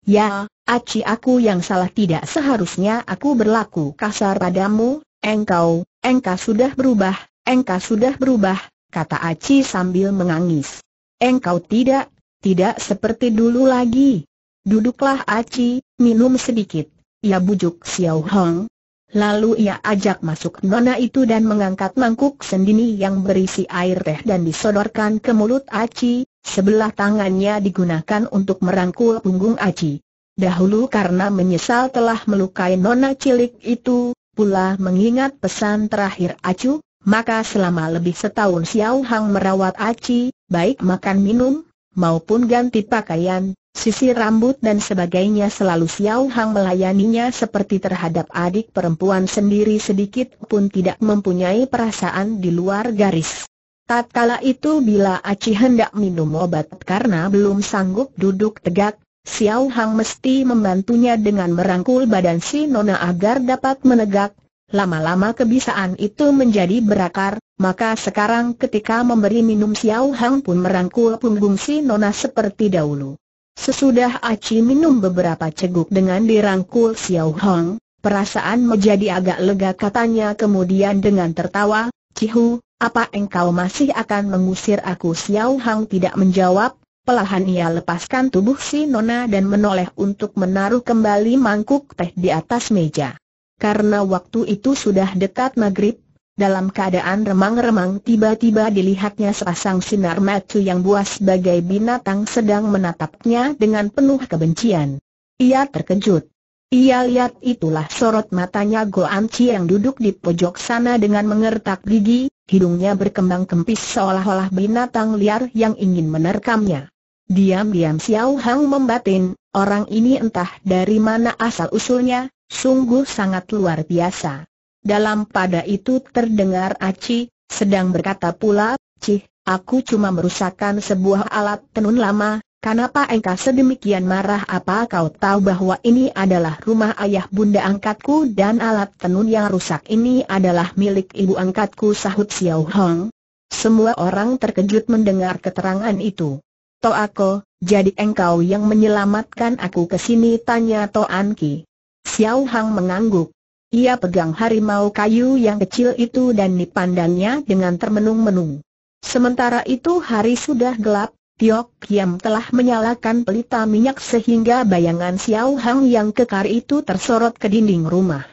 Ya, Aci aku yang salah tidak seharusnya aku berlaku kasar padamu, engkau, engkau sudah berubah, engkau sudah berubah, kata Aci sambil mengangis. Engkau tidak, tidak seperti dulu lagi. Duduklah Aci, minum sedikit. Ia bujuk Xiao Hong. Lalu ia ajak masuk nona itu dan mengangkat mangkuk sendiri yang berisi air teh dan disodorkan ke mulut Aci, sebelah tangannya digunakan untuk merangkul punggung Aci. Dahulu karena menyesal telah melukai nona cilik itu, pula mengingat pesan terakhir Acu, maka selama lebih setahun Xiao Hang merawat Aci, baik makan minum, maupun ganti pakaian, Sisi rambut dan sebagainya selalu Xiao Hang melayaninya seperti terhadap adik perempuan sendiri sedikit pun tidak mempunyai perasaan di luar garis. Tatkala itu bila Aci hendak minum obat karena belum sanggup duduk tegak, Xiao Hang mesti membantunya dengan merangkul badan si Nona agar dapat menegak. Lama-lama kebiasaan itu menjadi berakar, maka sekarang ketika memberi minum Xiao Hang pun merangkul punggung si Nona seperti dahulu. Sesudah Aci minum beberapa ceguk dengan dirangkul Xiao Hong, perasaan menjadi agak lega katanya kemudian dengan tertawa, Cihu, apa engkau masih akan mengusir aku Xiao Hong tidak menjawab, Pelahan ia lepaskan tubuh si Nona dan menoleh untuk menaruh kembali mangkuk teh di atas meja. Karena waktu itu sudah dekat maghrib, dalam keadaan remang-remang tiba-tiba dilihatnya sepasang sinar mata yang buas sebagai binatang sedang menatapnya dengan penuh kebencian. Ia terkejut. Ia lihat itulah sorot matanya Goan Chi yang duduk di pojok sana dengan mengertak gigi, hidungnya berkembang kempis seolah-olah binatang liar yang ingin menerkamnya. Diam-diam Xiao Hang membatin, orang ini entah dari mana asal-usulnya, sungguh sangat luar biasa. Dalam pada itu terdengar Aci, sedang berkata pula, Cih, aku cuma merusakkan sebuah alat tenun lama, kenapa engkau sedemikian marah apa kau tahu bahwa ini adalah rumah ayah bunda angkatku dan alat tenun yang rusak ini adalah milik ibu angkatku sahut Xiao Hong. Semua orang terkejut mendengar keterangan itu. To aku, jadi engkau yang menyelamatkan aku ke sini tanya To Anki. Xiao Hong mengangguk. Ia pegang harimau kayu yang kecil itu dan dipandangnya dengan termenung-menung. Sementara itu hari sudah gelap, Tiok Kiam telah menyalakan pelita minyak sehingga bayangan Xiao Hang yang kekar itu tersorot ke dinding rumah.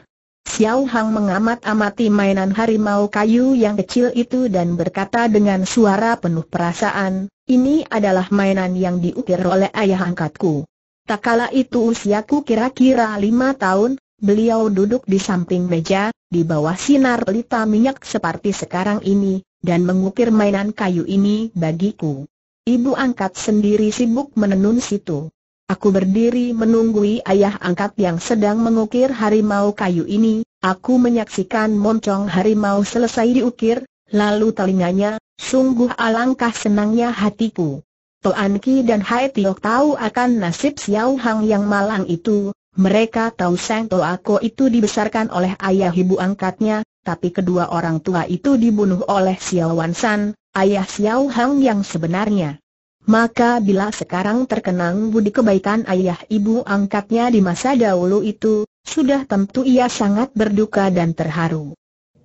Xiao Hang mengamat-amati mainan harimau kayu yang kecil itu dan berkata dengan suara penuh perasaan, ini adalah mainan yang diukir oleh ayah angkatku. Tak kala itu usiaku kira-kira lima tahun, Beliau duduk di samping meja, di bawah sinar pelita minyak seperti sekarang ini, dan mengukir mainan kayu ini bagiku. Ibu angkat sendiri sibuk menenun situ. Aku berdiri menunggui ayah angkat yang sedang mengukir harimau kayu ini, aku menyaksikan moncong harimau selesai diukir, lalu telinganya, sungguh alangkah senangnya hatiku. Toanki dan Hai Tiok tahu akan nasib Xiao Hang yang malang itu, mereka tahu Sang Ko itu dibesarkan oleh ayah ibu angkatnya, tapi kedua orang tua itu dibunuh oleh Xiao Wan San, ayah Xiao Hang yang sebenarnya. Maka bila sekarang terkenang budi kebaikan ayah ibu angkatnya di masa dahulu itu, sudah tentu ia sangat berduka dan terharu.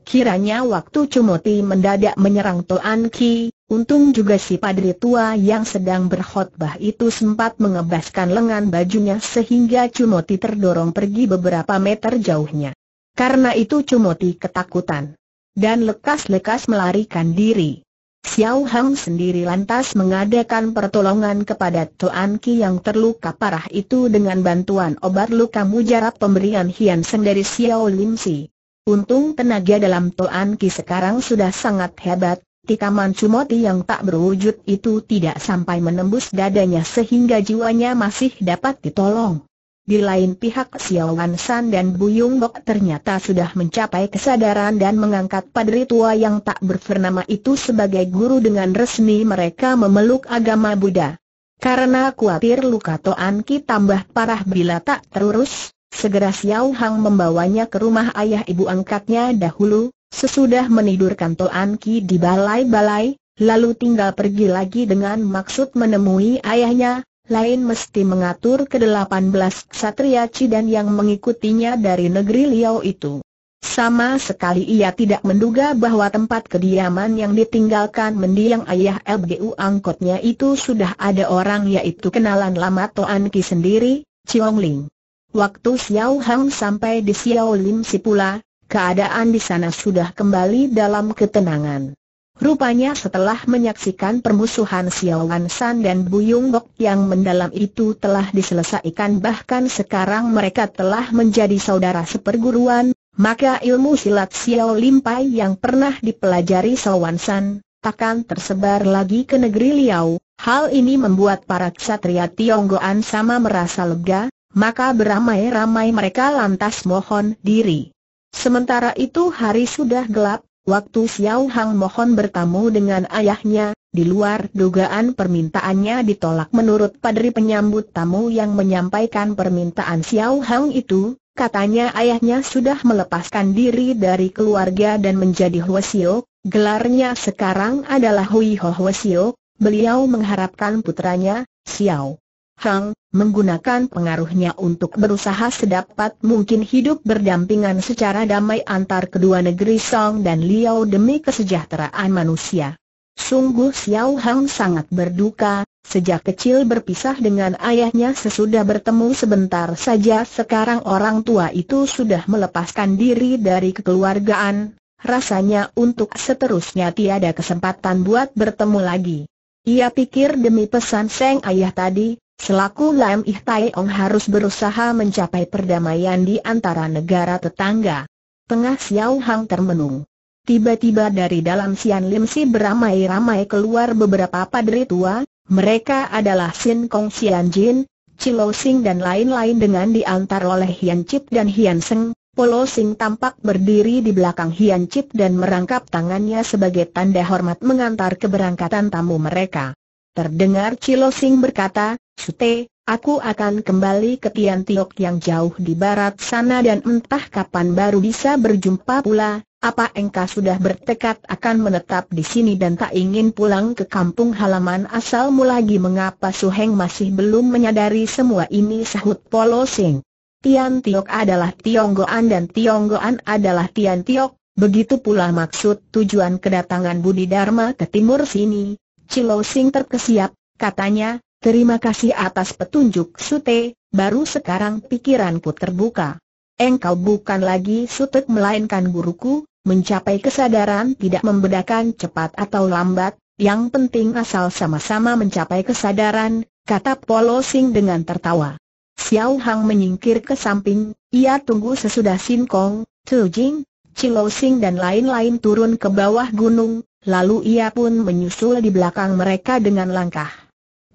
Kiranya waktu Cumoti mendadak menyerang Toan Ki, untung juga si padri tua yang sedang berkhutbah itu sempat mengebaskan lengan bajunya sehingga Cumoti terdorong pergi beberapa meter jauhnya. Karena itu Cumoti ketakutan dan lekas-lekas melarikan diri. Xiao Hang sendiri lantas mengadakan pertolongan kepada Toan Ki yang terluka parah itu dengan bantuan obat luka mujarab pemberian Hian Seng dari Xiao Lim Si. Untung tenaga dalam Toan Ki sekarang sudah sangat hebat, tikaman cumoti yang tak berwujud itu tidak sampai menembus dadanya sehingga jiwanya masih dapat ditolong. Di lain pihak Xiao Wan San dan Buyung Bok ternyata sudah mencapai kesadaran dan mengangkat padri tua yang tak bernama itu sebagai guru dengan resmi mereka memeluk agama Buddha. Karena khawatir luka Toan Ki tambah parah bila tak terurus, Segera Xiao Hang membawanya ke rumah ayah ibu angkatnya dahulu, sesudah menidurkan Toan Ki di balai-balai, lalu tinggal pergi lagi dengan maksud menemui ayahnya, lain mesti mengatur ke-18 Satria Cidan yang mengikutinya dari negeri Liao itu. Sama sekali ia tidak menduga bahwa tempat kediaman yang ditinggalkan mendiang ayah LBU angkotnya itu sudah ada orang yaitu kenalan lama Toan Ki sendiri, Chiong Ling. Waktu Xiao Hang sampai di Xiao Lim Si pula, keadaan di sana sudah kembali dalam ketenangan. Rupanya setelah menyaksikan permusuhan Xiao Wan San dan Buyung Gok yang mendalam itu telah diselesaikan bahkan sekarang mereka telah menjadi saudara seperguruan, maka ilmu silat Xiao Lim Pai yang pernah dipelajari Xiao Wan San, takkan tersebar lagi ke negeri Liao. Hal ini membuat para ksatria Tionggoan sama merasa lega, maka beramai-ramai mereka lantas mohon diri. Sementara itu hari sudah gelap, waktu Xiao Hang mohon bertamu dengan ayahnya, di luar dugaan permintaannya ditolak menurut padri penyambut tamu yang menyampaikan permintaan Xiao Hang itu, katanya ayahnya sudah melepaskan diri dari keluarga dan menjadi Huasio, gelarnya sekarang adalah Hui Ho Huasio, beliau mengharapkan putranya, Xiao Hang, menggunakan pengaruhnya untuk berusaha sedapat mungkin hidup berdampingan secara damai antar kedua negeri Song dan Liao demi kesejahteraan manusia. Sungguh Xiao Hang sangat berduka, sejak kecil berpisah dengan ayahnya sesudah bertemu sebentar saja sekarang orang tua itu sudah melepaskan diri dari kekeluargaan, rasanya untuk seterusnya tiada kesempatan buat bertemu lagi. Ia pikir demi pesan Seng Ayah tadi, Selaku Lam Ih ong harus berusaha mencapai perdamaian di antara negara tetangga. Tengah Xiao Hang termenung. Tiba-tiba dari dalam Sian Lim Si beramai-ramai keluar beberapa padri tua, mereka adalah Sin Kong Sian Jin, Chilo Sing dan lain-lain dengan diantar oleh Hian Chip dan Hian Seng, Polo Sing tampak berdiri di belakang Hian Chip dan merangkap tangannya sebagai tanda hormat mengantar keberangkatan tamu mereka. Terdengar Chilo Sing berkata, Sute, aku akan kembali ke Tian Tiok yang jauh di barat sana dan entah kapan baru bisa berjumpa pula, apa engkau sudah bertekad akan menetap di sini dan tak ingin pulang ke kampung halaman asalmu lagi mengapa Suheng masih belum menyadari semua ini sahut Polo Sing. Tian Tiok adalah Tionggoan dan Tionggoan adalah Tian Tiok, begitu pula maksud tujuan kedatangan Budi Dharma ke timur sini. Cilo Sing terkesiap, katanya, Terima kasih atas petunjuk Sute, baru sekarang pikiranku terbuka. Engkau bukan lagi Sute melainkan guruku, mencapai kesadaran tidak membedakan cepat atau lambat, yang penting asal sama-sama mencapai kesadaran, kata Polo Sing dengan tertawa. Xiao Hang menyingkir ke samping, ia tunggu sesudah Sin Kong, Tu Jing, Chilo Sing dan lain-lain turun ke bawah gunung, lalu ia pun menyusul di belakang mereka dengan langkah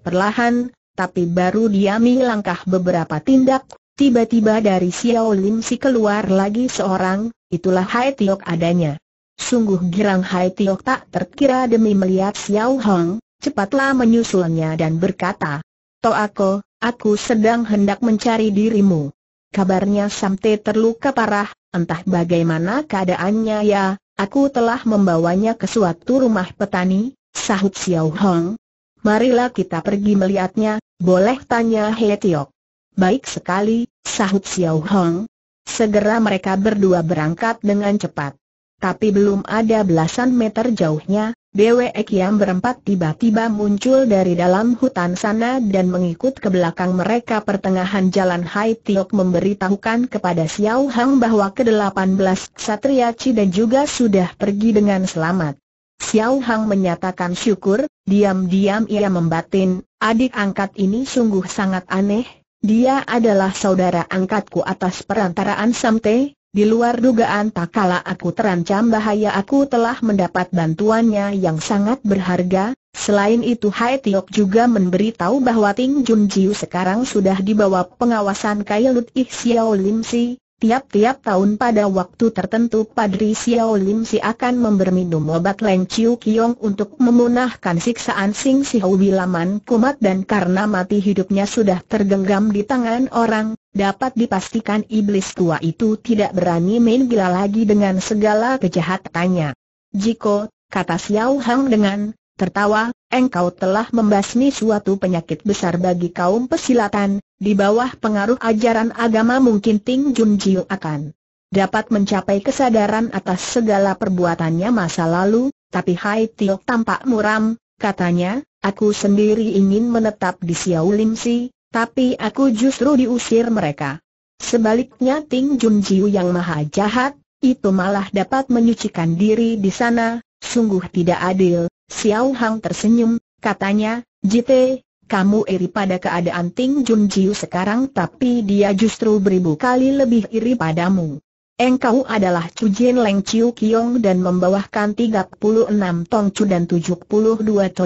Perlahan, tapi baru diami langkah beberapa tindak, tiba-tiba dari Xiao Lim Si keluar lagi seorang, itulah Hai Tiok adanya. Sungguh girang Hai Tiok tak terkira demi melihat Xiao Hong, cepatlah menyusulnya dan berkata, aku, aku sedang hendak mencari dirimu. Kabarnya Samte terluka parah, entah bagaimana keadaannya ya, aku telah membawanya ke suatu rumah petani, sahut Xiao Hong, marilah kita pergi melihatnya, boleh tanya He Tiok. Baik sekali, sahut Xiao Hong. Segera mereka berdua berangkat dengan cepat. Tapi belum ada belasan meter jauhnya, Dewe yang berempat tiba-tiba muncul dari dalam hutan sana dan mengikut ke belakang mereka pertengahan jalan Hai Tiok memberitahukan kepada Xiao Hang bahwa ke-18 satria Cida juga sudah pergi dengan selamat. Xiao Hang menyatakan syukur, diam-diam ia membatin, adik angkat ini sungguh sangat aneh, dia adalah saudara angkatku atas perantaraan Samte, di luar dugaan tak kala aku terancam bahaya aku telah mendapat bantuannya yang sangat berharga, selain itu Hai Tiok juga memberitahu bahwa Ting Jun Jiu sekarang sudah dibawa pengawasan Kailut Ih Xiao Lim Si, Tiap-tiap tahun pada waktu tertentu Padri Xiao Lim Si akan memberminum obat Leng Chiu Kiong untuk memunahkan siksaan Sing Si Hou Wilaman Kumat dan karena mati hidupnya sudah tergenggam di tangan orang, dapat dipastikan iblis tua itu tidak berani main gila lagi dengan segala kejahatannya. Jiko, kata Xiao Hang dengan tertawa, engkau telah membasmi suatu penyakit besar bagi kaum pesilatan, di bawah pengaruh ajaran agama mungkin Ting Jun Jiu akan dapat mencapai kesadaran atas segala perbuatannya masa lalu, tapi Hai Tio tampak muram, katanya, aku sendiri ingin menetap di Xiao Lim Si, tapi aku justru diusir mereka. Sebaliknya Ting Jun Jiu yang maha jahat, itu malah dapat menyucikan diri di sana, sungguh tidak adil, Xiao Hang tersenyum, katanya, Jite, kamu iri pada keadaan Ting Jun Jiu sekarang tapi dia justru beribu kali lebih iri padamu. Engkau adalah Chu Jin Leng Chiu Kiong dan membawakan 36 tong cu dan 72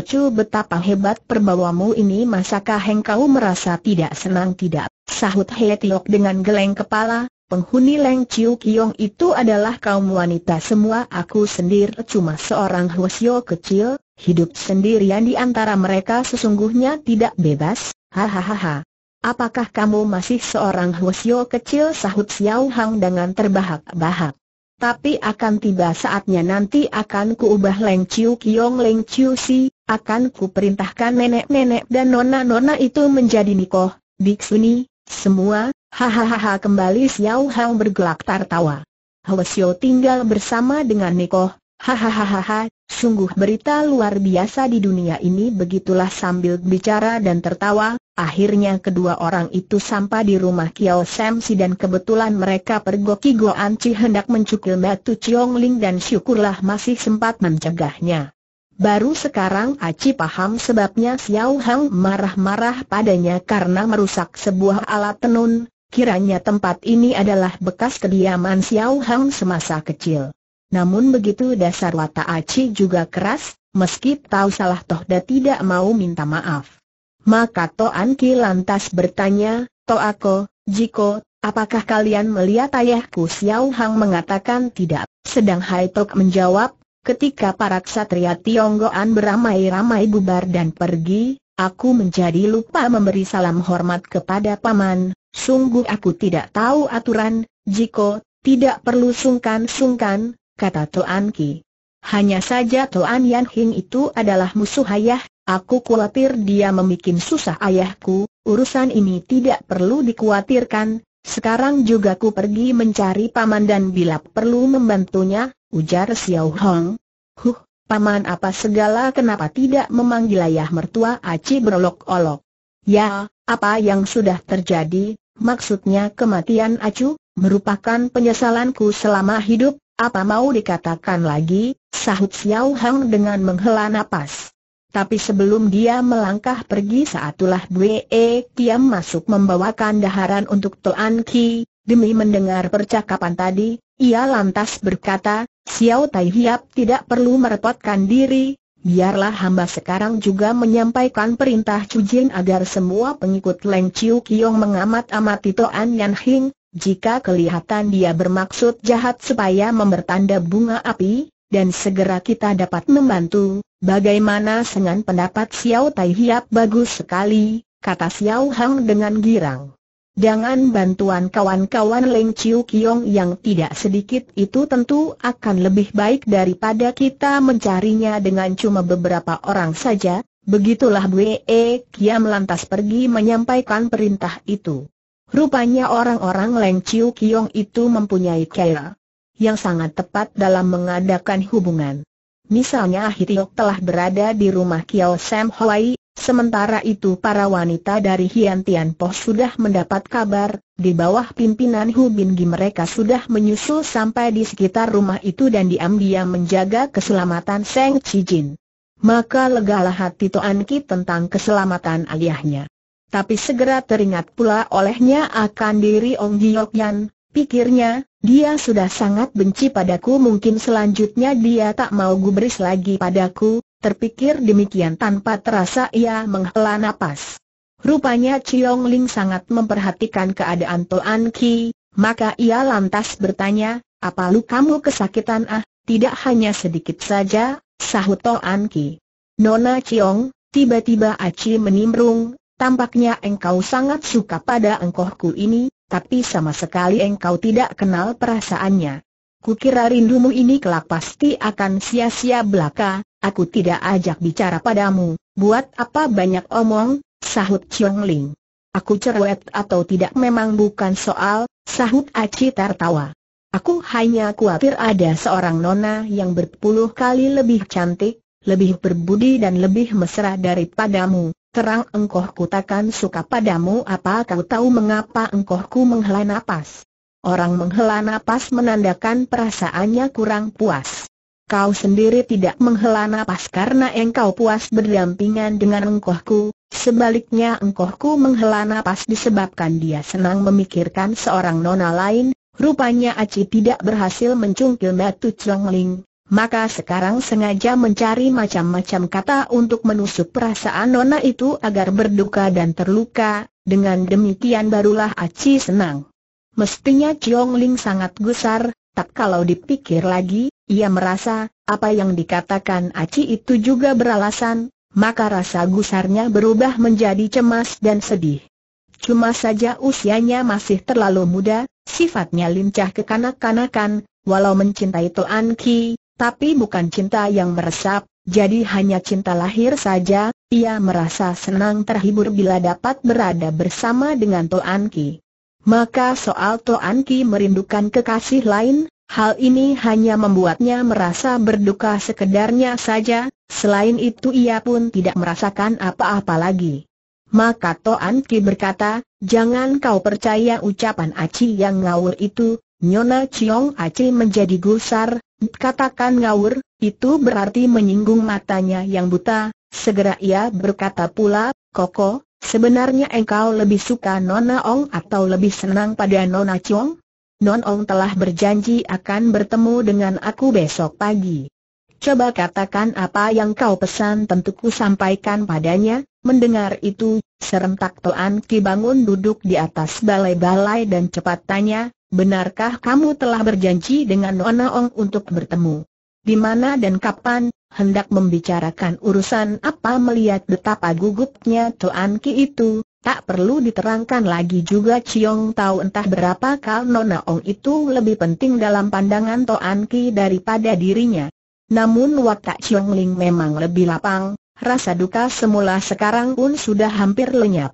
Chu, betapa hebat perbawamu ini masakah engkau merasa tidak senang tidak? Sahut He Tiok dengan geleng kepala, Penghuni Leng Chiu Kiong itu adalah kaum wanita semua aku sendiri cuma seorang Hwasyo kecil, hidup sendirian di antara mereka sesungguhnya tidak bebas, hahaha. Apakah kamu masih seorang Hwasyo kecil sahut Xiao Hang dengan terbahak-bahak? Tapi akan tiba saatnya nanti akan kuubah Leng Chiu Kiong Leng Chiu Si, akan kuperintahkan nenek-nenek dan nona-nona itu menjadi nikoh, biksuni, semua, hahaha kembali Xiao Hao bergelak tertawa. Xiao tinggal bersama dengan Niko, hahaha, sungguh berita luar biasa di dunia ini begitulah sambil bicara dan tertawa, akhirnya kedua orang itu sampai di rumah Kiao Samsi dan kebetulan mereka pergoki Goan Chi hendak mencukil Batu Chiong Ling dan syukurlah masih sempat mencegahnya. Baru sekarang Aci paham sebabnya Xiao Hang marah-marah padanya karena merusak sebuah alat tenun, kiranya tempat ini adalah bekas kediaman Xiao Hang semasa kecil. Namun begitu dasar watak Aci juga keras, meski tahu salah toh dan tidak mau minta maaf. Maka Toan Ki lantas bertanya, Toako, Jiko, apakah kalian melihat ayahku Xiao Hang mengatakan tidak? Sedang Hai Tok menjawab, Ketika para ksatria Tionggoan beramai-ramai bubar dan pergi, aku menjadi lupa memberi salam hormat kepada paman. Sungguh aku tidak tahu aturan, Jiko, tidak perlu sungkan-sungkan, kata Toan Ki. Hanya saja Toan Yan Hing itu adalah musuh ayah, aku khawatir dia membuat susah ayahku, urusan ini tidak perlu dikhawatirkan, sekarang juga ku pergi mencari paman dan bila perlu membantunya, ujar Xiao Hong. Huh, paman apa segala kenapa tidak memanggil ayah mertua Aci berolok-olok? Ya, apa yang sudah terjadi, maksudnya kematian Acu, merupakan penyesalanku selama hidup, apa mau dikatakan lagi, sahut Xiao Hong dengan menghela nafas. Tapi sebelum dia melangkah pergi saatulah Bwe e Kiam masuk membawakan daharan untuk Tuan Ki, demi mendengar percakapan tadi, ia lantas berkata, Xiao Tai Hiap tidak perlu merepotkan diri, biarlah hamba sekarang juga menyampaikan perintah Jin agar semua pengikut Leng Chiu Kiong mengamat-amati Toan Yan Hing, jika kelihatan dia bermaksud jahat supaya mempertanda bunga api, dan segera kita dapat membantu, bagaimana dengan pendapat Xiao Tai Hiap bagus sekali, kata Xiao Hang dengan girang. Dengan bantuan kawan-kawan Leng Chiu Kiong yang tidak sedikit itu tentu akan lebih baik daripada kita mencarinya dengan cuma beberapa orang saja, begitulah E Kiam lantas pergi menyampaikan perintah itu. Rupanya orang-orang Leng Chiu Kiong itu mempunyai cara yang sangat tepat dalam mengadakan hubungan. Misalnya Hitiok telah berada di rumah Kiao Sam Hawaii Sementara itu para wanita dari Hian Tian Po sudah mendapat kabar, di bawah pimpinan Hu Bin mereka sudah menyusul sampai di sekitar rumah itu dan diam-diam menjaga keselamatan Seng Chi Jin. Maka legalah hati Toan Ki tentang keselamatan ayahnya. Tapi segera teringat pula olehnya akan diri Ong Giok Yan, pikirnya, dia sudah sangat benci padaku mungkin selanjutnya dia tak mau gubris lagi padaku, Terpikir demikian tanpa terasa ia menghela napas. Rupanya Chiong Ling sangat memperhatikan keadaan Toan Ki, maka ia lantas bertanya, apa lu kamu kesakitan ah, tidak hanya sedikit saja, sahut Toan Ki. Nona Chiong, tiba-tiba Aci menimbrung, tampaknya engkau sangat suka pada engkohku ini, tapi sama sekali engkau tidak kenal perasaannya. Kukira rindumu ini kelak pasti akan sia-sia belaka, Aku tidak ajak bicara padamu, buat apa banyak omong, sahut Chiong Ling. Aku cerewet atau tidak memang bukan soal, sahut Aci tertawa. Aku hanya khawatir ada seorang nona yang berpuluh kali lebih cantik, lebih berbudi dan lebih mesra daripadamu. Terang engkau kutakan suka padamu apa kau tahu mengapa ku menghela napas. Orang menghela napas menandakan perasaannya kurang puas kau sendiri tidak menghela nafas karena engkau puas berdampingan dengan engkohku, sebaliknya engkohku menghela nafas disebabkan dia senang memikirkan seorang nona lain, rupanya Aci tidak berhasil mencungkil chong ling. maka sekarang sengaja mencari macam-macam kata untuk menusuk perasaan nona itu agar berduka dan terluka, dengan demikian barulah Aci senang. Mestinya Chiong Ling sangat gusar, tak kalau dipikir lagi, ia merasa, apa yang dikatakan Aci itu juga beralasan, maka rasa gusarnya berubah menjadi cemas dan sedih. Cuma saja usianya masih terlalu muda, sifatnya lincah kekanak-kanakan, walau mencintai Toan Ki, tapi bukan cinta yang meresap, jadi hanya cinta lahir saja, ia merasa senang terhibur bila dapat berada bersama dengan Toan Ki. Maka soal Toan Ki merindukan kekasih lain, Hal ini hanya membuatnya merasa berduka sekedarnya saja, selain itu ia pun tidak merasakan apa-apa lagi. Maka Toan Ki berkata, jangan kau percaya ucapan Aci yang ngawur itu, Nyonya Chiong Aci menjadi gusar, katakan ngawur, itu berarti menyinggung matanya yang buta, segera ia berkata pula, Koko, sebenarnya engkau lebih suka Nona Ong atau lebih senang pada Nona Chiong? Non Ong telah berjanji akan bertemu dengan aku besok pagi. Coba katakan apa yang kau pesan tentuku sampaikan padanya, mendengar itu, serentak Toan Ki bangun duduk di atas balai-balai dan cepat tanya, benarkah kamu telah berjanji dengan Non Ong untuk bertemu? Di mana dan kapan, hendak membicarakan urusan apa melihat betapa gugupnya Toan Ki itu, Tak perlu diterangkan lagi juga Ciong tahu entah berapa kal Nona Ong itu lebih penting dalam pandangan Toan Ki daripada dirinya. Namun watak Ciong Ling memang lebih lapang, rasa duka semula sekarang pun sudah hampir lenyap.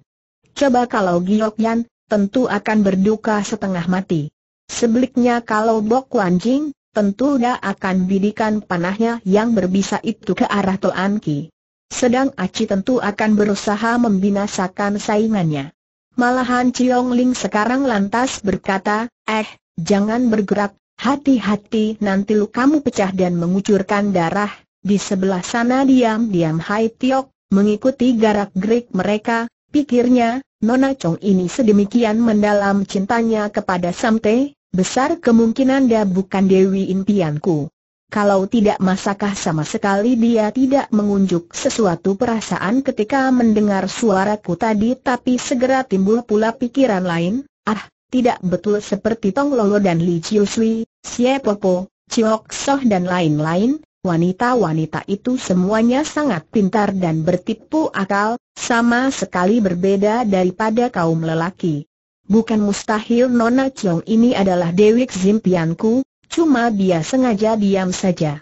Coba kalau Giok Yan, tentu akan berduka setengah mati. Sebaliknya kalau Bok Wan Jing, tentu dia akan bidikan panahnya yang berbisa itu ke arah Toan Ki. Sedang Aci tentu akan berusaha membinasakan saingannya. Malahan Ciong Ling sekarang lantas berkata, eh, jangan bergerak, hati-hati nanti lu kamu pecah dan mengucurkan darah. Di sebelah sana diam-diam Hai Tiok, mengikuti garak-gerik mereka, pikirnya, Nona Chong ini sedemikian mendalam cintanya kepada Samte, besar kemungkinan dia bukan Dewi impianku kalau tidak masakah sama sekali dia tidak mengunjuk sesuatu perasaan ketika mendengar suaraku tadi tapi segera timbul pula pikiran lain, ah, tidak betul seperti Tong Lolo dan Li Chiu Sui, Xie Popo, Chiok Soh dan lain-lain, wanita-wanita itu semuanya sangat pintar dan bertipu akal, sama sekali berbeda daripada kaum lelaki. Bukan mustahil Nona Chiong ini adalah Dewi Zimpianku, Cuma dia sengaja diam saja.